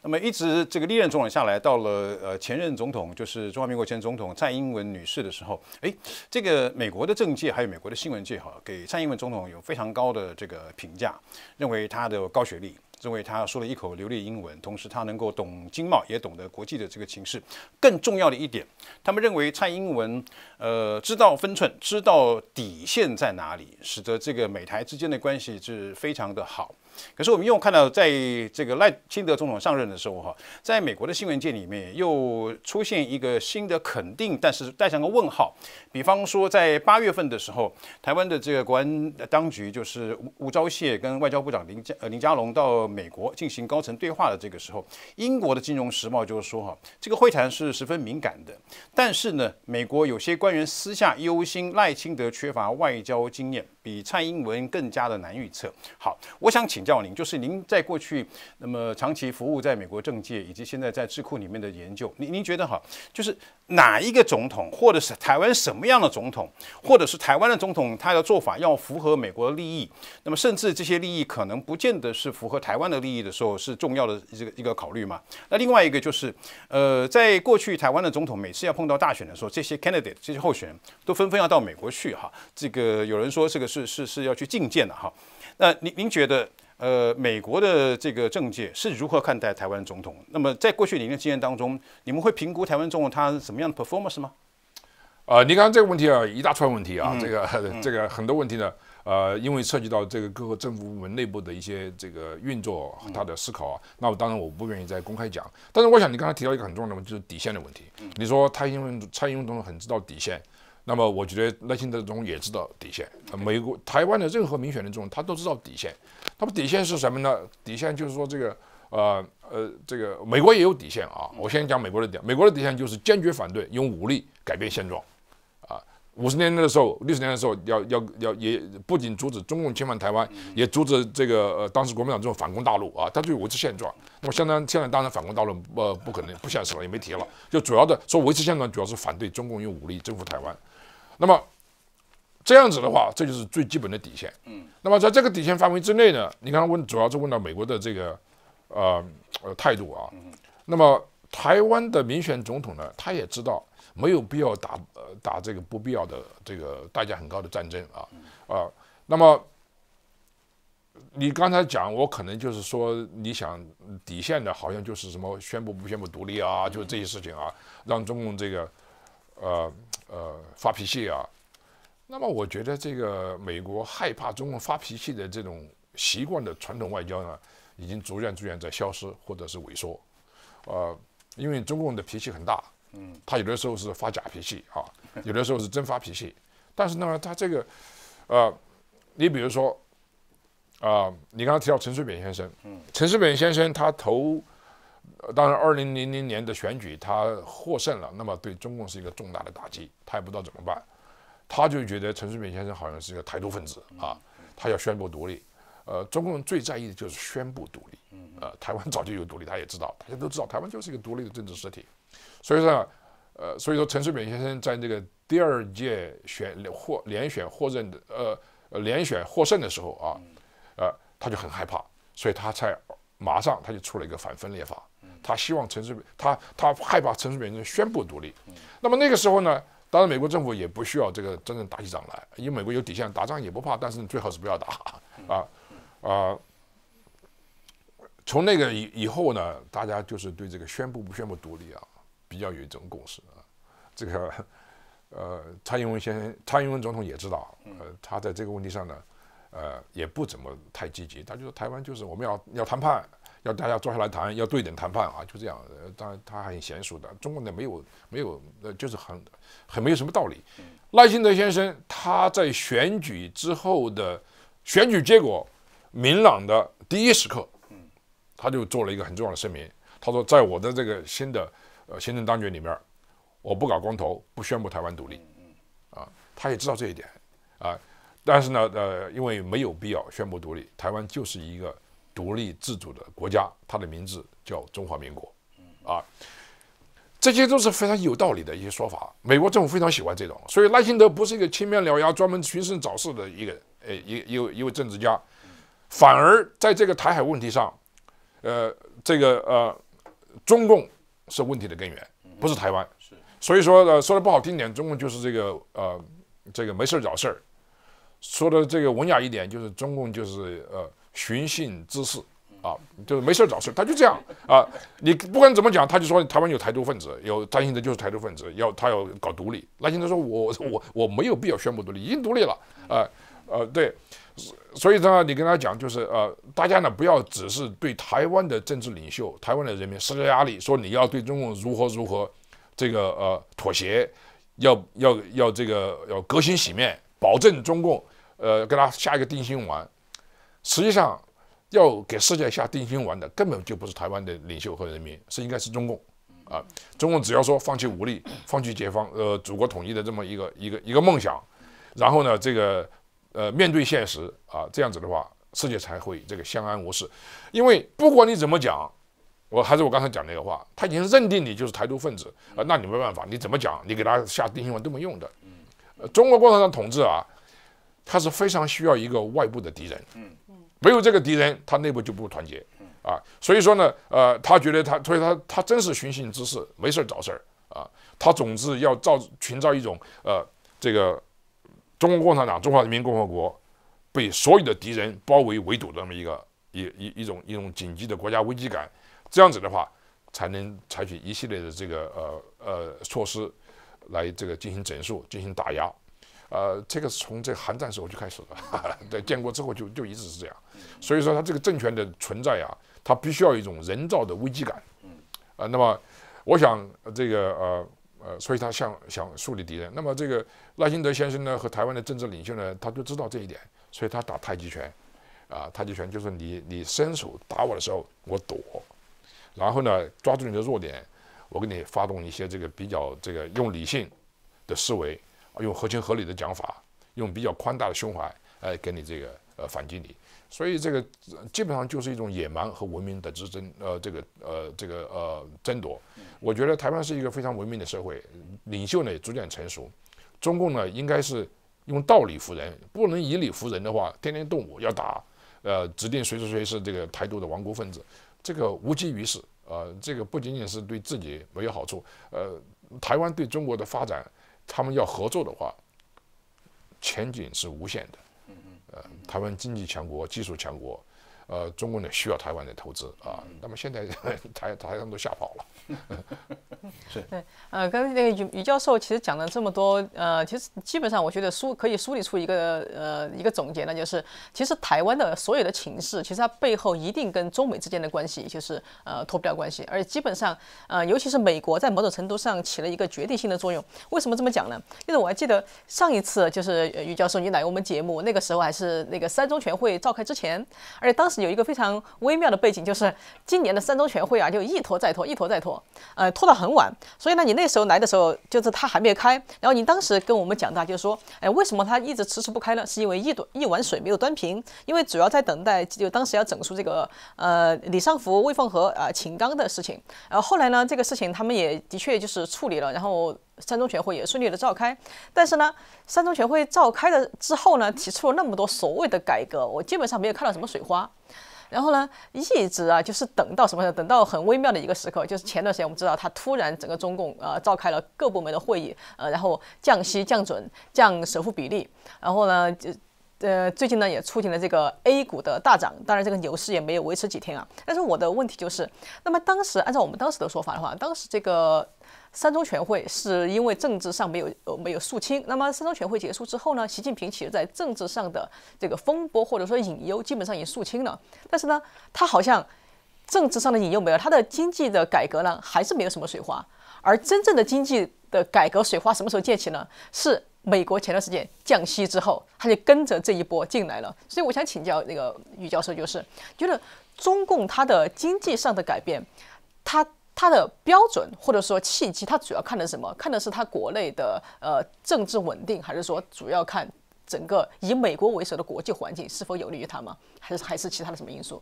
那么一直这个历任总统下来，到了呃前任总统就是中华民国前总统蔡英文女士的时候，哎，这个美国的政界还有美国的新闻界哈，给蔡英文总统有非常高的这个评价，认为她的高学历。认为他说了一口流利英文，同时他能够懂经贸，也懂得国际的这个情势。更重要的一点，他们认为蔡英文，呃，知道分寸，知道底线在哪里，使得这个美台之间的关系是非常的好。可是我们又看到，在这个赖清德总统上任的时候，哈，在美国的新文件里面又出现一个新的肯定，但是带上个问号。比方说，在八月份的时候，台湾的这个国安当局就是吴吴钊燮跟外交部长林家林佳龙到美国进行高层对话的这个时候，英国的金融时报就是说哈，这个会谈是十分敏感的。但是呢，美国有些官员私下忧心赖清德缺乏外交经验。比蔡英文更加的难预测。好，我想请教您，就是您在过去那么长期服务在美国政界，以及现在在智库里面的研究，您您觉得哈，就是哪一个总统，或者是台湾什么样的总统，或者是台湾的总统他的做法要符合美国的利益，那么甚至这些利益可能不见得是符合台湾的利益的时候，是重要的一个一个考虑嘛？那另外一个就是，呃，在过去台湾的总统每次要碰到大选的时候，这些 candidate 这些候选人都纷纷要到美国去哈，这个有人说这个是。是是是要去觐见的哈，那您您觉得呃美国的这个政界是如何看待台湾总统？那么在过去您的经验当中，你们会评估台湾总统他什么样的 performance 吗？呃，你刚刚这个问题啊，一大串问题啊，这个这个很多问题呢，呃，因为涉及到这个各个政府部门内部的一些这个运作，他的思考啊，那我当然我不愿意再公开讲。但是我想你刚才提到一个很重要的问题，就是底线的问题。你说他因为蔡英文总统很知道底线。那么我觉得那些的中也知道底线，美国台湾的任何民选的统，他都知道底线。那么底线是什么呢？底线就是说这个，呃呃，这个美国也有底线啊。我先讲美国的底线，美国的底线就是坚决反对用武力改变现状。五十年代的时候，六十年代的时候，要要要也不仅阻止中共侵犯台湾，也阻止这个呃当时国民党这种反攻大陆啊，它就维持现状。那么现在现在当然反攻大陆呃不可能不现实了，也没提了。就主要的说维持现状，主要是反对中共用武力征服台湾。那么这样子的话，这就是最基本的底线。嗯。那么在这个底线范围之内呢，你刚刚问主要是问到美国的这个呃呃态度啊。那么台湾的民选总统呢，他也知道。没有必要打呃打这个不必要的这个代价很高的战争啊啊，那么你刚才讲我可能就是说你想底线的好像就是什么宣布不宣布独立啊，就是这些事情啊，让中共这个呃呃发脾气啊。那么我觉得这个美国害怕中共发脾气的这种习惯的传统外交呢，已经逐渐逐渐在消失或者是萎缩，呃，因为中共的脾气很大。嗯，他有的时候是发假脾气啊，有的时候是真发脾气。但是呢，他这个，呃，你比如说，啊，你刚刚提到陈水扁先生，嗯，陈水扁先生他投，当然二零零零年的选举他获胜了，那么对中共是一个重大的打击，他也不知道怎么办，他就觉得陈水扁先生好像是一个台独分子啊，他要宣布独立，呃，中共人最在意的就是宣布独立，呃，台湾早就有独立，他也知道，大家都知道台湾就是一个独立的政治实体。所以说，呃，所以说陈水扁先生在那个第二届选获连选获任的，呃，连选获胜的时候啊，呃，他就很害怕，所以他才马上他就出了一个反分裂法，他希望陈水扁他他害怕陈水扁先生宣布独立。那么那个时候呢，当然美国政府也不需要这个真正打起仗来，因为美国有底线，打仗也不怕，但是最好是不要打啊啊。从那个以以后呢，大家就是对这个宣布不宣布独立啊。比较有一种共识啊，这个 <laughs> 呃，蔡英文先生，蔡英文总统也知道，呃，他在这个问题上呢，呃，也不怎么太积极。他就说，台湾就是我们要要谈判，要大家坐下来谈，要对等谈判啊，就这样。当然，他很娴熟的，中国呢没有没有，呃，就是很很没有什么道理。赖幸德先生他在选举之后的选举结果明朗的第一时刻，他就做了一个很重要的声明，他说，在我的这个新的。呃，行政当局里面，我不搞光头，不宣布台湾独立，啊，他也知道这一点，啊，但是呢，呃，因为没有必要宣布独立，台湾就是一个独立自主的国家，它的名字叫中华民国，啊，这些都是非常有道理的一些说法。美国政府非常喜欢这种，所以赖清德不是一个青面獠牙、专门寻衅找事的一个呃一一位一位政治家，反而在这个台海问题上，呃，这个呃，中共。是问题的根源，不是台湾，所以说，呃，说的不好听点，中共就是这个，呃，这个没事儿找事儿。说的这个文雅一点，就是中共就是呃寻衅滋事啊，就是没事儿找事儿，他就这样啊。你不管怎么讲，他就说台湾有台独分子，有担心的就是台独分子，要他要搞独立。赖清德说，我我我没有必要宣布独立，已经独立了啊，呃，对。所以呢，你跟他讲就是呃，大家呢不要只是对台湾的政治领袖、台湾的人民施加压力，说你要对中共如何如何，这个呃妥协，要要要这个要革新洗面，保证中共呃给他下一个定心丸。实际上，要给世界下定心丸的根本就不是台湾的领袖和人民，是应该是中共啊。中共只要说放弃武力、放弃解放呃祖国统一的这么一个一个一个梦想，然后呢这个。呃，面对现实啊，这样子的话，世界才会这个相安无事。因为不管你怎么讲，我还是我刚才讲那个话，他已经认定你就是台独分子啊，那你没办法，你怎么讲，你给他下定心丸都没用的。嗯，中国共产党统治啊，他是非常需要一个外部的敌人。嗯没有这个敌人，他内部就不团结。啊，所以说呢，呃，他觉得他，所以他他真是寻衅滋事，没事儿找事儿啊，他总是要造，寻找一种呃这个。中国共产党、中华人民共和国被所有的敌人包围围堵的那么一个一一一种一种紧急的国家危机感，这样子的话，才能采取一系列的这个呃呃措施，来这个进行整肃、进行打压，呃，这个从这寒战时候就开始了，在 <laughs> 建国之后就就一直是这样，所以说它这个政权的存在啊，它必须要有一种人造的危机感，嗯，啊，那么我想这个呃。呃，所以他想想树立敌人。那么这个赖清德先生呢，和台湾的政治领袖呢，他就知道这一点，所以他打太极拳，啊，太极拳就是你你伸手打我的时候，我躲，然后呢抓住你的弱点，我给你发动一些这个比较这个用理性的思维，用合情合理的讲法，用比较宽大的胸怀来给你这个呃反击你。所以这个基本上就是一种野蛮和文明的之争，呃，这个呃，这个呃争夺。我觉得台湾是一个非常文明的社会，领袖呢也逐渐成熟。中共呢应该是用道理服人，不能以理服人的话，天天动武要打，呃，指定谁是谁是这个台独的亡国分子，这个无济于事呃，这个不仅仅是对自己没有好处，呃，台湾对中国的发展，他们要合作的话，前景是无限的。呃，他们经济强国，技术强国。呃，中国呢需要台湾的投资啊，那么现在 <laughs> 台台上都吓跑了。<laughs> 是，对，呃，刚才那个于于教授其实讲了这么多，呃，其实基本上我觉得梳可以梳理出一个呃一个总结呢，就是其实台湾的所有的情势，其实它背后一定跟中美之间的关系就是呃脱不了关系，而且基本上呃，尤其是美国在某种程度上起了一个决定性的作用。为什么这么讲呢？因为我还记得上一次就是于教授你来我们节目那个时候还是那个三中全会召开之前，而且当时。有一个非常微妙的背景，就是今年的三中全会啊，就一拖再拖，一拖再拖，呃，拖到很晚。所以呢，你那时候来的时候，就是它还没开。然后你当时跟我们讲的，就是说，哎，为什么它一直迟迟不开呢？是因为一端一碗水没有端平，因为主要在等待，就当时要整出这个呃李尚福、魏凤和啊秦刚的事情。然后后来呢，这个事情他们也的确就是处理了。然后三中全会也顺利的召开，但是呢，三中全会召开的之后呢，提出了那么多所谓的改革，我基本上没有看到什么水花，然后呢，一直啊，就是等到什么？等到很微妙的一个时刻，就是前段时间我们知道，他突然整个中共呃召开了各部门的会议，呃，然后降息、降准、降首付比例，然后呢，呃，最近呢也促进了这个 A 股的大涨，当然这个牛市也没有维持几天啊。但是我的问题就是，那么当时按照我们当时的说法的话，当时这个。三中全会是因为政治上没有呃没有肃清，那么三中全会结束之后呢，习近平其实在政治上的这个风波或者说隐忧基本上已经肃清了。但是呢，他好像政治上的隐忧没有，他的经济的改革呢还是没有什么水花。而真正的经济的改革水花什么时候溅起呢？是美国前段时间降息之后，他就跟着这一波进来了。所以我想请教那个于教授，就是觉得中共他的经济上的改变，他。它的标准或者说契机，它主要看的什么？看的是它国内的呃政治稳定，还是说主要看整个以美国为首的国际环境是否有利于它吗？还是还是其他的什么因素？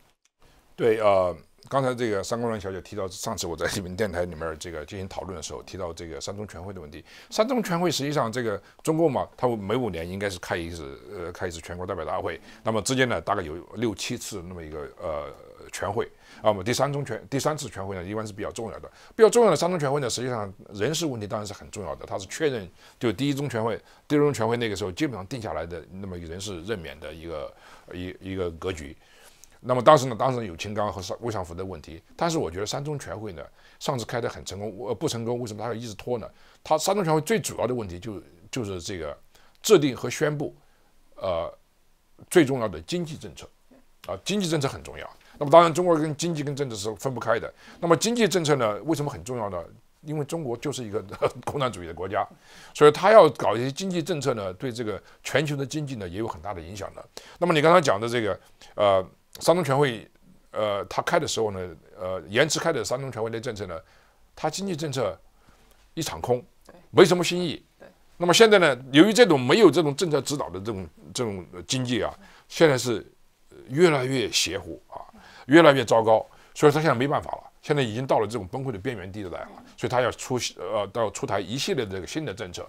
对，呃，刚才这个三冠伦小姐提到，上次我在你们电台里面这个进行讨论的时候提到这个三中全会的问题。三中全会实际上这个中共嘛，它每五年应该是开一次呃开一次全国代表大会，那么之间呢大概有六七次那么一个呃全会。那么第三中全第三次全会呢，一般是比较重要的，比较重要的三中全会呢，实际上人事问题当然是很重要的，它是确认就第一中全会、第二中全会那个时候基本上定下来的那么一个人事任免的一个一一个格局。那么当时呢，当时有秦刚和魏尚福的问题，但是我觉得三中全会呢，上次开得很成功，呃，不成功为什么他要一直拖呢？他三中全会最主要的问题就就是这个制定和宣布，呃，最重要的经济政策，啊，经济政策很重要。那么当然，中国跟经济跟政治是分不开的。那么经济政策呢，为什么很重要呢？因为中国就是一个 <laughs> 共产主义的国家，所以他要搞一些经济政策呢，对这个全球的经济呢也有很大的影响的。那么你刚才讲的这个，呃，三中全会，呃，他开的时候呢，呃，延迟开的三中全会的政策呢，他经济政策一场空，没什么新意。那么现在呢，由于这种没有这种政策指导的这种这种经济啊，现在是越来越邪乎。越来越糟糕，所以他现在没办法了，现在已经到了这种崩溃的边缘地带了，所以他要出呃，要出台一系列的这个新的政策，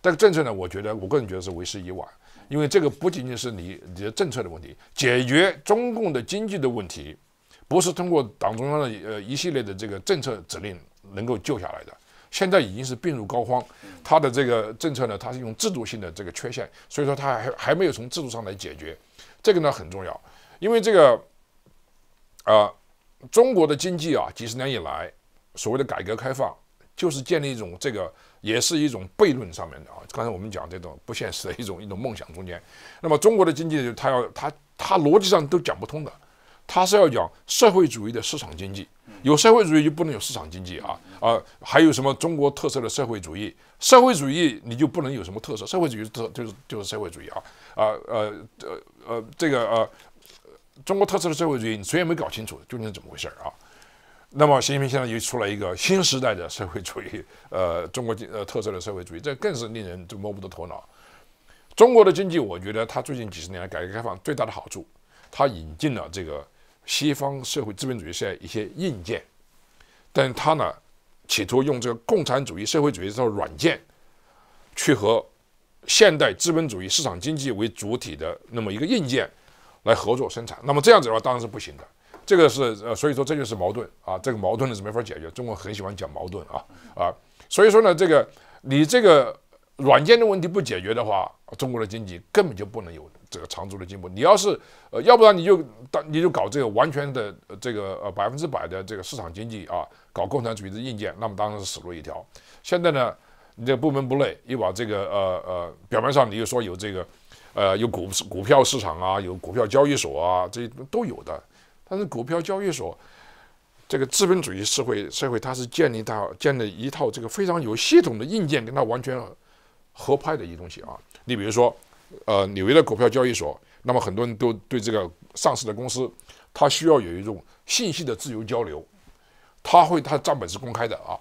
但是政策呢，我觉得我个人觉得是为时已晚，因为这个不仅仅是你你的政策的问题，解决中共的经济的问题，不是通过党中央的呃一系列的这个政策指令能够救下来的，现在已经是病入膏肓，他的这个政策呢，他是用制度性的这个缺陷，所以说他还还没有从制度上来解决，这个呢很重要，因为这个。呃，中国的经济啊，几十年以来，所谓的改革开放，就是建立一种这个，也是一种悖论上面的啊。刚才我们讲这种不现实的一种一种梦想中间，那么中国的经济，就他要他他逻辑上都讲不通的，他是要讲社会主义的市场经济，有社会主义就不能有市场经济啊啊，还有什么中国特色的社会主义，社会主义你就不能有什么特色，社会主义特就是就是社会主义啊啊呃呃这个呃。中国特色的社会主义，你谁也没搞清楚究竟是怎么回事儿啊。那么习近平现在又出来一个新时代的社会主义，呃，中国呃特色的社会主义，这更是令人就摸不着头脑。中国的经济，我觉得它最近几十年改革开放最大的好处，它引进了这个西方社会资本主义现在一些硬件，但它呢企图用这个共产主义社会主义这套软件，去和现代资本主义市场经济为主体的那么一个硬件。来合作生产，那么这样子的话当然是不行的，这个是呃，所以说这就是矛盾啊，这个矛盾呢是没法解决。中国很喜欢讲矛盾啊啊，所以说呢，这个你这个软件的问题不解决的话，中国的经济根本就不能有这个长足的进步。你要是呃，要不然你就当你就搞这个完全的这个呃百分之百的这个市场经济啊，搞共产主义的硬件，那么当然是死路一条。现在呢，你这不门不累，你把这个呃呃表面上，你就说有这个。呃，有股市、股票市场啊，有股票交易所啊，这些都有的。但是股票交易所，这个资本主义社会社会，它是建立到建立一套这个非常有系统的硬件，跟它完全合拍的一个东西啊。你比如说，呃，纽约的股票交易所，那么很多人都对这个上市的公司，它需要有一种信息的自由交流，它会，它账本是公开的啊，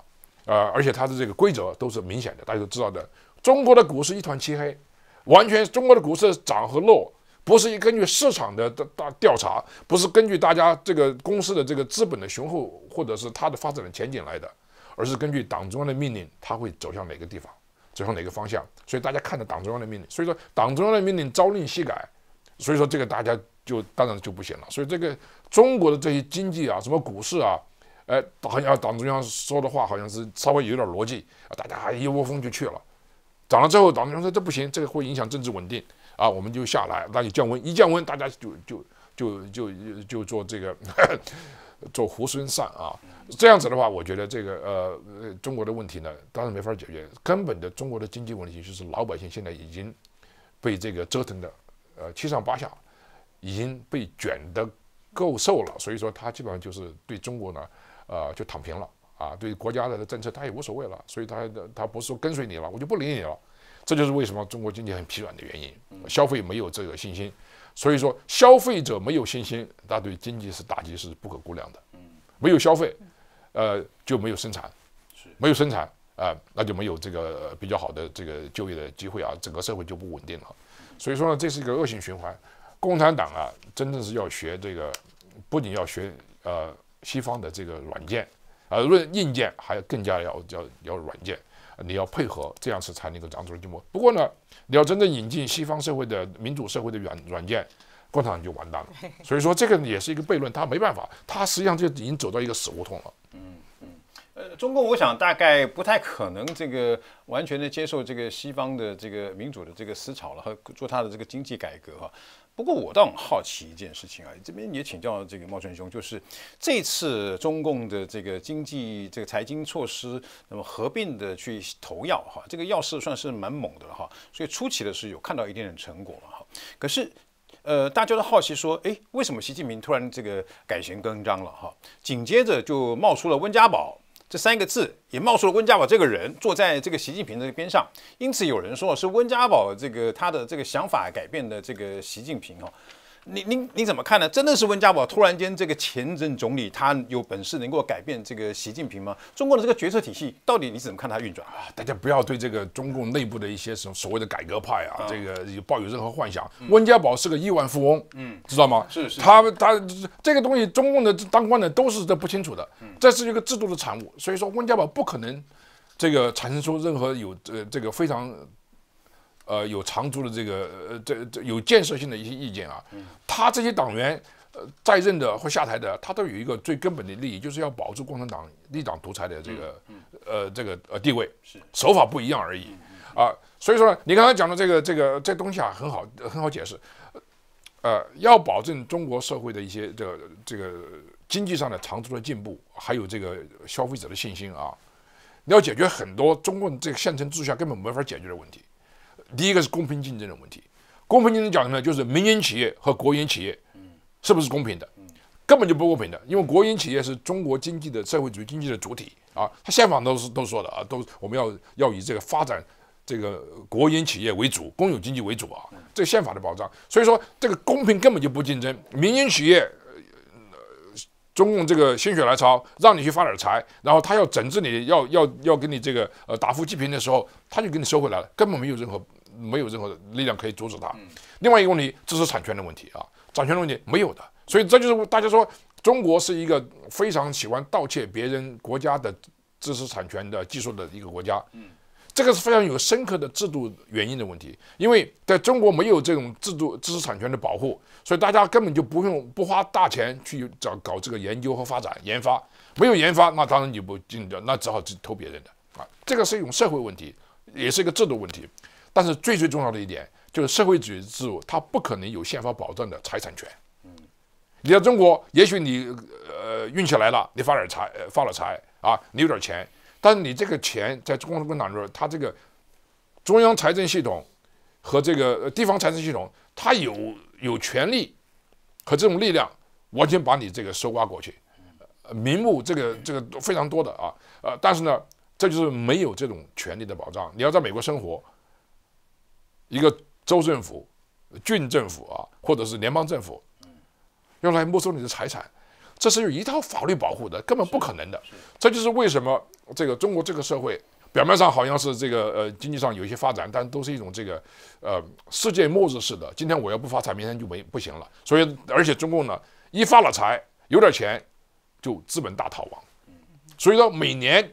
啊，而且它的这个规则都是明显的，大家都知道的。中国的股市一团漆黑。完全中国的股市涨和落，不是根据市场的大大调查，不是根据大家这个公司的这个资本的雄厚，或者是它的发展的前景来的，而是根据党中央的命令，它会走向哪个地方，走向哪个方向。所以大家看着党中央的命令，所以说党中央的命令朝令夕改，所以说这个大家就当然就不行了。所以这个中国的这些经济啊，什么股市啊，哎，好像党中央说的话好像是稍微有点逻辑啊，大家一窝蜂就去了。涨了之后，党央说这不行，这个会影响政治稳定啊，我们就下来。那就降温，一降温，大家就就就就就做这个，<laughs> 做猢狲散啊。这样子的话，我觉得这个呃，中国的问题呢，当然没法解决。根本的中国的经济问题就是老百姓现在已经被这个折腾的，呃，七上八下，已经被卷的够受了。所以说，他基本上就是对中国呢，呃，就躺平了。啊，对国家的政策他也无所谓了，所以他他不是跟随你了，我就不理你了。这就是为什么中国经济很疲软的原因，消费没有这个信心，所以说消费者没有信心，那对经济是打击是不可估量的。没有消费，呃，就没有生产，没有生产啊，那就没有这个比较好的这个就业的机会啊，整个社会就不稳定了。所以说呢，这是一个恶性循环。共产党啊，真正是要学这个，不仅要学呃西方的这个软件。呃，论硬件，还要更加要要要软件，你要配合，这样子才能够长足进步。不过呢，你要真正引进西方社会的民主社会的软软件，共产党就完蛋了。所以说，这个也是一个悖论，他没办法，他实际上就已经走到一个死胡同了。嗯呃，中共，我想大概不太可能这个完全的接受这个西方的这个民主的这个思潮了，和做他的这个经济改革哈。不过我倒很好奇一件事情啊，这边也请教这个茂春兄，就是这次中共的这个经济这个财经措施，那么合并的去投药哈，这个药是算是蛮猛的了哈，所以初期的是有看到一点点成果了哈。可是，呃，大家都好奇说，哎，为什么习近平突然这个改弦更张了哈？紧接着就冒出了温家宝。这三个字也冒出了温家宝这个人坐在这个习近平的边上，因此有人说，是温家宝这个他的这个想法改变的这个习近平哦。你你你怎么看呢？真的是温家宝突然间这个前任总理他有本事能够改变这个习近平吗？中国的这个决策体系到底你怎么看它运转啊？大家不要对这个中共内部的一些什么所谓的改革派啊，这个抱有任何幻想。温家宝是个亿万富翁，嗯，知道吗？是是，他他这个东西中共的当官的都是这不清楚的，这是一个制度的产物，所以说温家宝不可能这个产生出任何有呃这个非常。呃，有长足的这个呃，这这有建设性的一些意见啊。他这些党员，呃，在任的或下台的，他都有一个最根本的利益，就是要保住共产党立党独裁的这个，呃，这个呃地位，手法不一样而已啊。所以说，你刚才讲的这个这个这东西啊，很好，很好解释。呃，要保证中国社会的一些这个这个经济上的长足的进步，还有这个消费者的信心啊，你要解决很多中共这个现存秩下根本没法解决的问题。第一个是公平竞争的问题，公平竞争讲什么？就是民营企业和国营企业，是不是公平的？根本就不公平的，因为国营企业是中国经济的社会主义经济的主体啊。他宪法都是都说的啊，都我们要要以这个发展这个国营企业为主，公有经济为主啊，这宪法的保障。所以说这个公平根本就不竞争，民营企业，呃，中共这个心血来潮让你去发点财，然后他要整治你要要要给你这个呃打富济贫的时候，他就给你收回来了，根本没有任何。没有任何力量可以阻止它。另外一个问题，知识产权的问题啊，产权的问题没有的，所以这就是大家说中国是一个非常喜欢盗窃别人国家的知识产权的技术的一个国家。这个是非常有深刻的制度原因的问题，因为在中国没有这种制度知识产权的保护，所以大家根本就不用不花大钱去找搞这个研究和发展研发，没有研发，那当然你不进的，那只好去偷别人的啊。这个是一种社会问题，也是一个制度问题。但是最最重要的一点就是，社会主义制度它不可能有宪法保障的财产权。你在中国，也许你呃运气来了，你发点财，发了财啊，你有点钱，但是你这个钱在共产党中，它这个中央财政系统和这个地方财政系统，它有有权利和这种力量，完全把你这个收刮过去，名目这个这个非常多的啊，呃，但是呢，这就是没有这种权利的保障。你要在美国生活。一个州政府、郡政府啊，或者是联邦政府，用来没收你的财产，这是有一套法律保护的，根本不可能的。这就是为什么这个中国这个社会表面上好像是这个呃经济上有一些发展，但都是一种这个呃世界末日似的。今天我要不发财，明天就没不行了。所以，而且中共呢，一发了财有点钱，就资本大逃亡。所以说，每年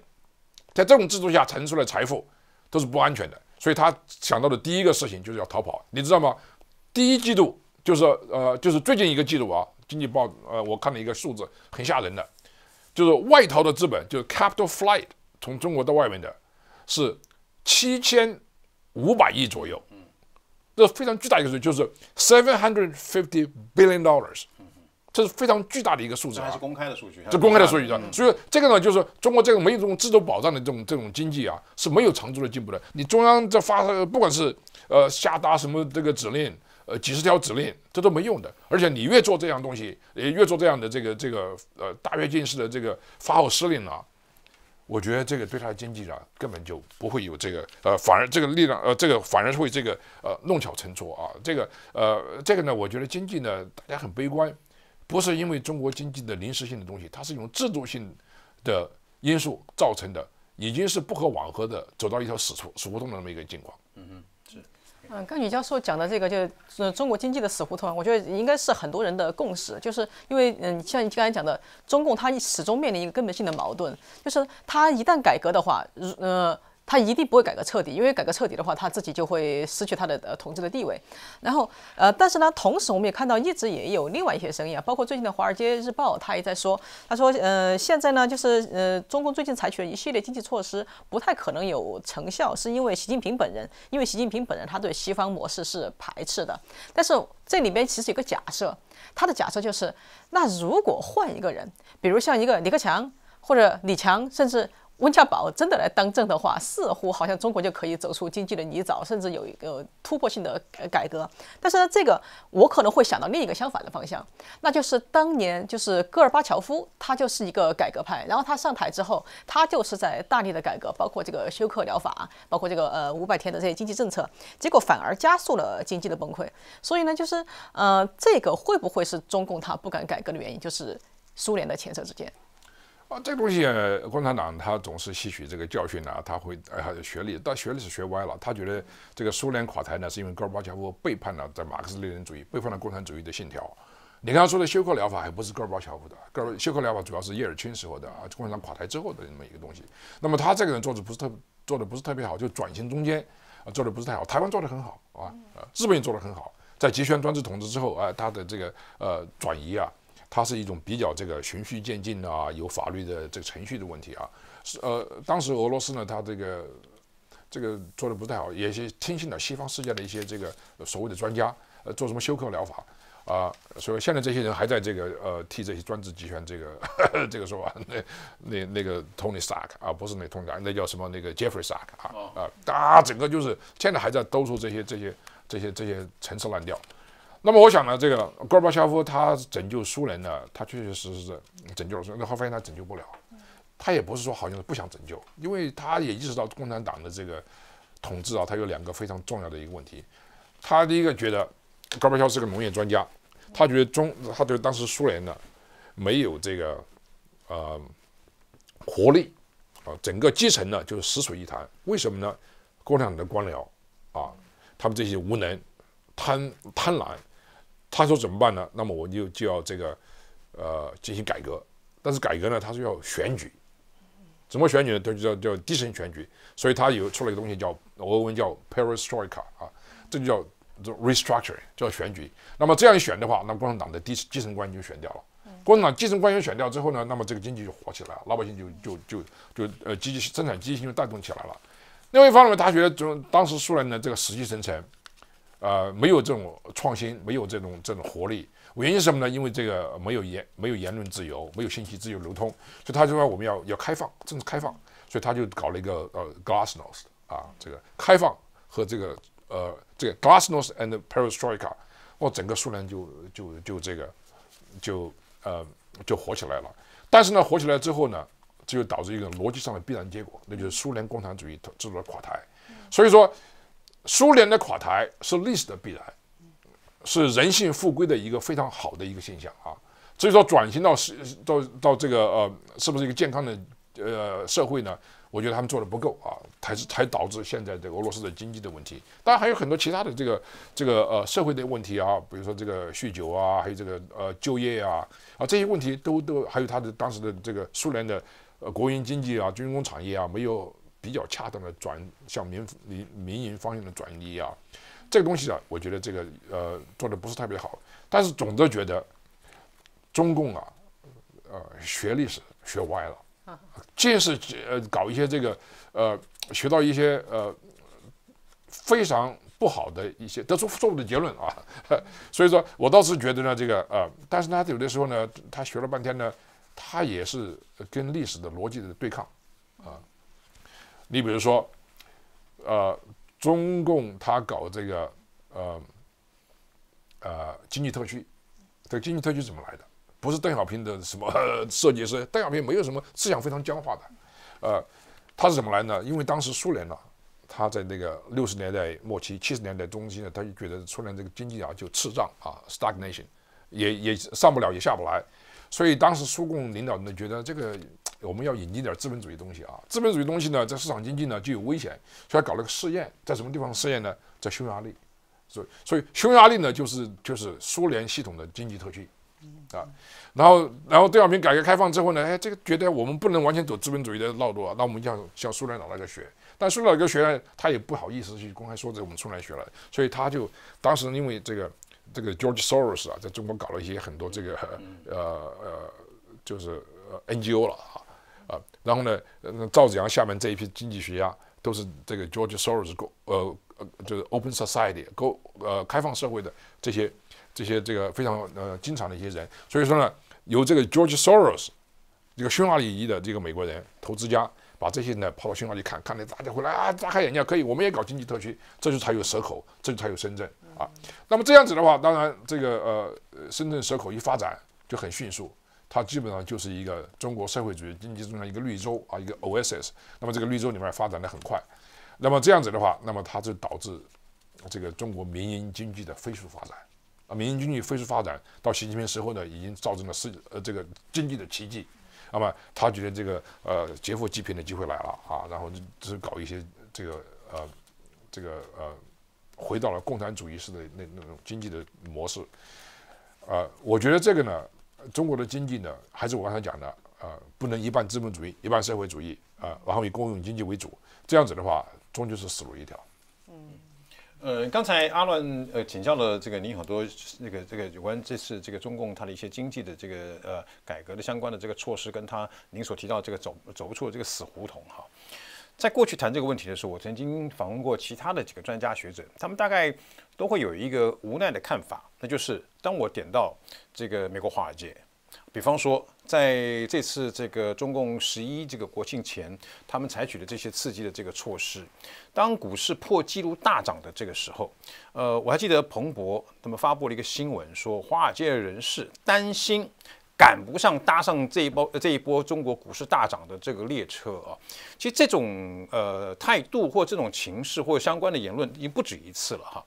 在这种制度下生出来财富都是不安全的。所以他想到的第一个事情就是要逃跑，你知道吗？第一季度就是呃，就是最近一个季度啊，经济报呃，我看了一个数字，很吓人的，就是外逃的资本，就是 capital flight，从中国到外面的，是七千五百亿左右，嗯，这非常巨大一个数就是 seven hundred fifty billion dollars。这是非常巨大的一个数字，还是公开的数据，这公开的数据啊。所以这个呢，就是中国这个没有这种制度保障的这种这种经济啊，是没有长足的进步的。你中央这发，不管是呃下达什么这个指令，呃几十条指令，这都没用的。而且你越做这样东西，呃越做这样的这个这个呃大跃进式的这个发号施令啊，我觉得这个对他的经济啊根本就不会有这个呃，反而这个力量呃这个反而是会这个呃弄巧成拙啊。这个呃这个呢，我觉得经济呢大家很悲观。不是因为中国经济的临时性的东西，它是用制度性的因素造成的，已经是不可挽回的，走到一条死处死胡同的那么一个境况。嗯嗯，是。嗯，刚女教授讲的这个，就是中国经济的死胡同，我觉得应该是很多人的共识。就是因为嗯，像你刚才讲的，中共它始终面临一个根本性的矛盾，就是它一旦改革的话，嗯。他一定不会改革彻底，因为改革彻底的话，他自己就会失去他的呃统治的地位。然后呃，但是呢，同时我们也看到，一直也有另外一些声音啊，包括最近的《华尔街日报》他也在说，他说呃，现在呢就是呃，中共最近采取了一系列经济措施，不太可能有成效，是因为习近平本人，因为习近平本人他对西方模式是排斥的。但是这里边其实有个假设，他的假设就是，那如果换一个人，比如像一个李克强或者李强，甚至。温家宝真的来当政的话，似乎好像中国就可以走出经济的泥沼，甚至有一个突破性的改革。但是呢，这个我可能会想到另一个相反的方向，那就是当年就是戈尔巴乔夫，他就是一个改革派，然后他上台之后，他就是在大力的改革，包括这个休克疗法，包括这个呃五百天的这些经济政策，结果反而加速了经济的崩溃。所以呢，就是呃这个会不会是中共他不敢改革的原因，就是苏联的前车之鉴？啊，这个东西，共产党他总是吸取这个教训啊，他会呃学历但学历是学歪了。他觉得这个苏联垮台呢，是因为戈尔巴乔夫背叛了在马克思列宁主义、背叛了共产主义的信条。你刚刚说的休克疗法还不是戈尔巴乔夫的，戈尔休克疗法主要是叶尔钦时候的啊，共产党垮台之后的那么一个东西。那么他这个人做的不是特做的不是特别好，就转型中间啊做的不是太好，台湾做的很好啊，啊日本也做的很好，在集权专制统治之后啊，他的这个呃转移啊。它是一种比较这个循序渐进的啊，有法律的这个程序的问题啊，是呃，当时俄罗斯呢，它这个这个做的不太好，也是听信了西方世界的一些这个所谓的专家，呃，做什么休克疗法啊，所以现在这些人还在这个呃替这些专制集权这个 <laughs> 这个说法，<laughs> 那那那个 Tony Stark 啊，不是那 Tony Stark，那叫什么那个 Jeffrey Stark 啊啊，他整个就是现在还在兜售这些这些这些这些陈词滥调。那么我想呢，这个戈尔巴乔夫他拯救苏联呢，他确确实实是拯救了苏联。后发现他拯救不了，他也不是说好像是不想拯救，因为他也意识到共产党的这个统治啊，他有两个非常重要的一个问题。他第一个觉得，戈尔巴乔夫是个农业专家，他觉得中他对当时苏联呢没有这个呃活力啊，整个基层呢就是死水一潭。为什么呢？共产党的官僚啊，他们这些无能、贪贪婪。他说怎么办呢？那么我就就要这个，呃，进行改革。但是改革呢，他是要选举，怎么选举呢？他就叫叫低层选举，所以他有出了一个东西叫俄文叫 p a r a s t o i c a 啊，这就叫 restructuring，叫选举。那么这样一选的话，那共产党的低基层官员就选掉了，共产党基层官员选掉之后呢，那么这个经济就活起来了，老百姓就就就就呃积极生产积极性就带动起来了。另外一方面，他觉得中当时苏联的这个实际生成，呃，没有这种创新，没有这种这种活力，原因是什么呢？因为这个没有言，没有言论自由，没有信息自由流通，所以他就说我们要要开放，政治开放，所以他就搞了一个呃 glasnost 啊，这个开放和这个呃这个 glasnost and perestroika，哇，整个苏联就就就这个就呃就火起来了。但是呢，火起来之后呢，这就导致一个逻辑上的必然结果，那就是苏联共产主义制度的垮台。所以说。苏联的垮台是历史的必然，是人性复归的一个非常好的一个现象啊。所以说转型到是到到这个呃，是不是一个健康的呃社会呢？我觉得他们做的不够啊，才才导致现在的俄罗斯的经济的问题。当然还有很多其他的这个这个呃社会的问题啊，比如说这个酗酒啊，还有这个呃就业啊啊这些问题都都还有他的当时的这个苏联的呃国营经济啊、军工产业啊没有。比较恰当的转向民民民营方向的转移啊，这个东西啊，我觉得这个呃做的不是特别好，但是总的觉得中共啊，呃学历史学歪了，尽是呃搞一些这个呃学到一些呃非常不好的一些得出错误的结论啊，<laughs> 所以说我倒是觉得呢这个啊，但是他有的时候呢，他学了半天呢，他也是跟历史的逻辑的对抗啊。你比如说，呃，中共他搞这个，呃，呃，经济特区，这个经济特区怎么来的？不是邓小平的什么 <laughs> 设计师，邓小平没有什么思想非常僵化的，呃，他是怎么来呢？因为当时苏联呢，他在那个六十年代末期、七十年代中期呢，他就觉得苏联这个经济啊就赤胀啊，stagnation，也也上不了，也下不来，所以当时苏共领导呢，觉得这个。我们要引进点资本主义东西啊！资本主义东西呢，在市场经济呢就有危险，所以搞了个试验，在什么地方试验呢？在匈牙利，所以所以匈牙利呢，就是就是苏联系统的经济特区，啊，然后然后邓小平改革开放之后呢，哎，这个觉得我们不能完全走资本主义的道路啊，那我们要向苏联老大哥学，但苏联老大哥学了，他也不好意思去公开说这我们苏联学了，所以他就当时因为这个这个 George Soros 啊，在中国搞了一些很多这个呃呃就是 NGO 了啊。然后呢，赵子阳下面这一批经济学家都是这个 George Soros，呃，就是 Open Society，呃，开放社会的这些这些这个非常呃经常的一些人。所以说呢，由这个 George Soros，这个匈牙利裔的这个美国人投资家，把这些呢跑到匈牙利看看来，大家回来啊，大开眼界，可以，我们也搞经济特区，这就才有蛇口，这就才有深圳啊。那么这样子的话，当然这个呃，深圳蛇口一发展就很迅速。它基本上就是一个中国社会主义经济中的一个绿洲啊，一个 o s s 那么这个绿洲里面发展的很快，那么这样子的话，那么它就导致这个中国民营经济的飞速发展啊，民营经济飞速发展到习近平时候呢，已经造成了世呃这个经济的奇迹。那么他觉得这个呃劫富济贫的机会来了啊，然后只搞一些这个呃这个呃回到了共产主义式的那那种经济的模式啊，我觉得这个呢。中国的经济呢，还是我刚才讲的，呃，不能一半资本主义一半社会主义啊，然后以公用经济为主，这样子的话，终究是死路一条。嗯，呃，刚才阿乱呃请教了这个您很多那个这个有关这次这个中共它的一些经济的这个呃改革的相关的这个措施，跟他您所提到这个走走不出这个死胡同哈。在过去谈这个问题的时候，我曾经访问过其他的几个专家学者，他们大概。都会有一个无奈的看法，那就是当我点到这个美国华尔街，比方说在这次这个中共十一这个国庆前，他们采取的这些刺激的这个措施，当股市破纪录大涨的这个时候，呃，我还记得彭博他们发布了一个新闻，说华尔街人士担心。赶不上搭上这一波这一波中国股市大涨的这个列车啊！其实这种呃态度或这种情势或相关的言论，已经不止一次了哈。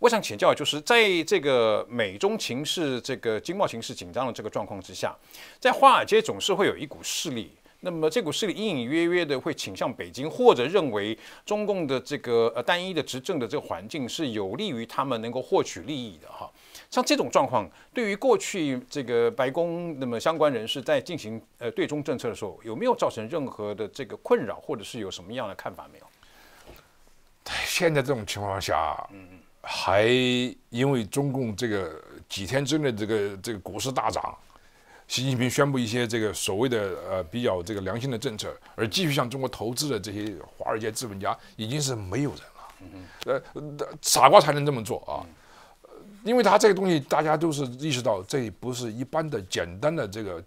我想请教，就是在这个美中情势、这个经贸情势紧张的这个状况之下，在华尔街总是会有一股势力，那么这股势力隐隐约约的会倾向北京，或者认为中共的这个呃单一的执政的这个环境是有利于他们能够获取利益的哈。像这种状况，对于过去这个白宫那么相关人士在进行呃对中政策的时候，有没有造成任何的这个困扰，或者是有什么样的看法没有？现在这种情况下，嗯还因为中共这个几天之内这个这个股市大涨，习近平宣布一些这个所谓的呃比较这个良性的政策，而继续向中国投资的这些华尔街资本家，已经是没有人了，嗯嗯，呃傻瓜才能这么做啊。因为它这个东西，大家都是意识到，这不是一般的简单的这个，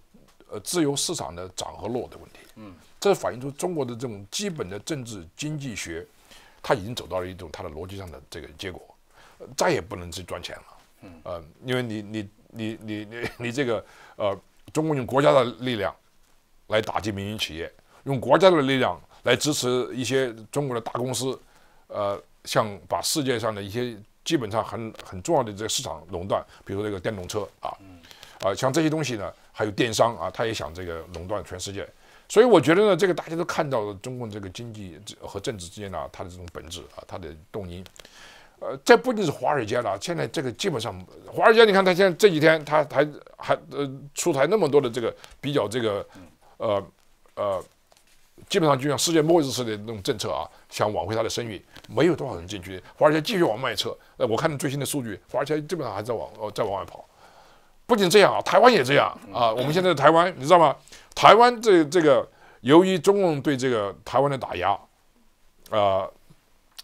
呃，自由市场的涨和落的问题。嗯，这反映出中国的这种基本的政治经济学，它已经走到了一种它的逻辑上的这个结果，再也不能去赚钱了。嗯，呃，因为你你你你你你这个，呃，中国用国家的力量来打击民营企业，用国家的力量来支持一些中国的大公司，呃，像把世界上的一些。基本上很很重要的这个市场垄断，比如说这个电动车啊，啊像这些东西呢，还有电商啊，他也想这个垄断全世界。所以我觉得呢，这个大家都看到了中共这个经济和政治之间呢，它的这种本质啊，它的动因。呃，这不仅是华尔街了，现在这个基本上华尔街，你看他现在这几天，他还还呃出台那么多的这个比较这个呃呃。基本上就像世界末日似的那种政策啊，想挽回他的声誉，没有多少人进去。华尔街继续往外撤，呃，我看最新的数据，华尔街基本上还在往在往外跑。不仅这样啊，台湾也这样啊。我们现在的台湾，你知道吗？台湾这这个，由于中共对这个台湾的打压，啊，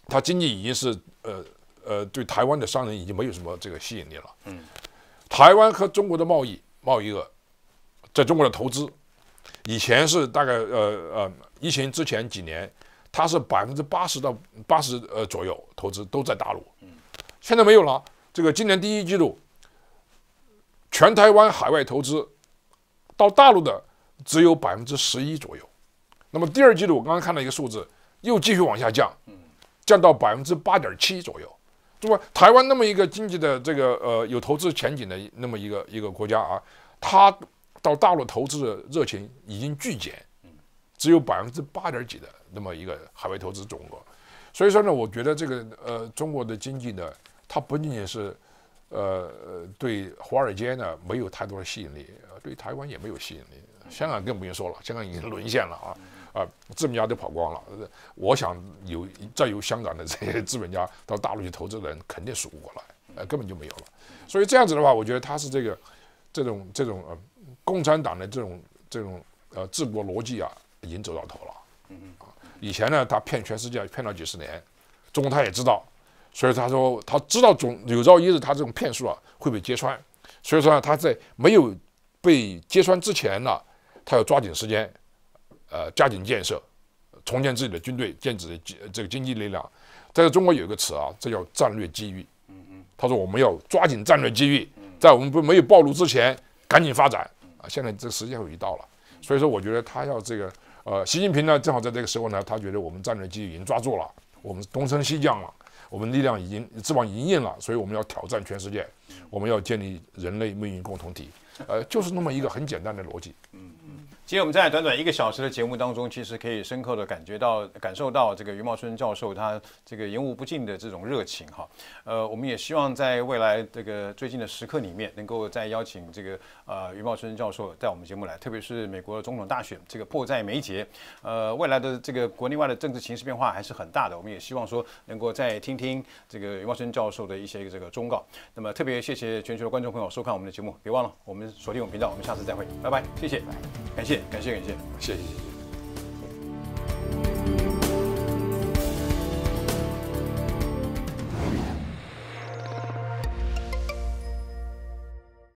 他经济已经是呃呃，对台湾的商人已经没有什么这个吸引力了。嗯，台湾和中国的贸易贸易额，在中国的投资，以前是大概呃呃。疫情之前几年，它是百分之八十到八十呃左右，投资都在大陆。现在没有了。这个今年第一季度，全台湾海外投资到大陆的只有百分之十一左右。那么第二季度，我刚刚看到一个数字，又继续往下降，降到百分之八点七左右。那么台湾那么一个经济的这个呃有投资前景的那么一个一个国家啊，它到大陆投资的热情已经巨减。只有百分之八点几的那么一个海外投资总额，所以说呢，我觉得这个呃中国的经济呢，它不仅仅是，呃呃对华尔街呢没有太多的吸引力，对台湾也没有吸引力，香港更不用说了，香港已经沦陷了啊啊，资本家都跑光了，我想有再有香港的这些资本家到大陆去投资的人，肯定数不过来，呃根本就没有了，所以这样子的话，我觉得他是这个这种这种呃共产党的这种这种呃治国逻辑啊。已经走到头了，嗯嗯，以前呢，他骗全世界骗了几十年，中国他也知道，所以他说他知道总有朝一日他这种骗术啊会被揭穿，所以说呢他在没有被揭穿之前呢，他要抓紧时间，呃加紧建设，重建自己的军队，建自己的这个经济力量。在中国有一个词啊，这叫战略机遇，嗯嗯，他说我们要抓紧战略机遇，在我们不没有暴露之前赶紧发展啊，现在这时间已经到了，所以说我觉得他要这个。呃，习近平呢，正好在这个时候呢，他觉得我们战略机遇已经抓住了，我们东升西降了，我们力量已经翅膀已经硬了，所以我们要挑战全世界，我们要建立人类命运共同体，呃，就是那么一个很简单的逻辑。其实我们在短短一个小时的节目当中，其实可以深刻的感觉到、感受到这个余茂春教授他这个言无不尽的这种热情哈。呃，我们也希望在未来这个最近的时刻里面，能够再邀请这个呃余茂春教授带我们节目来，特别是美国总统大选这个迫在眉睫，呃，未来的这个国内外的政治形势变化还是很大的，我们也希望说能够再听听这个余茂春教授的一些这个忠告。那么特别谢谢全球的观众朋友收看我们的节目，别忘了我们锁定我们频道，我们下次再会，拜拜，谢谢，感谢。感谢感谢，谢谢谢谢。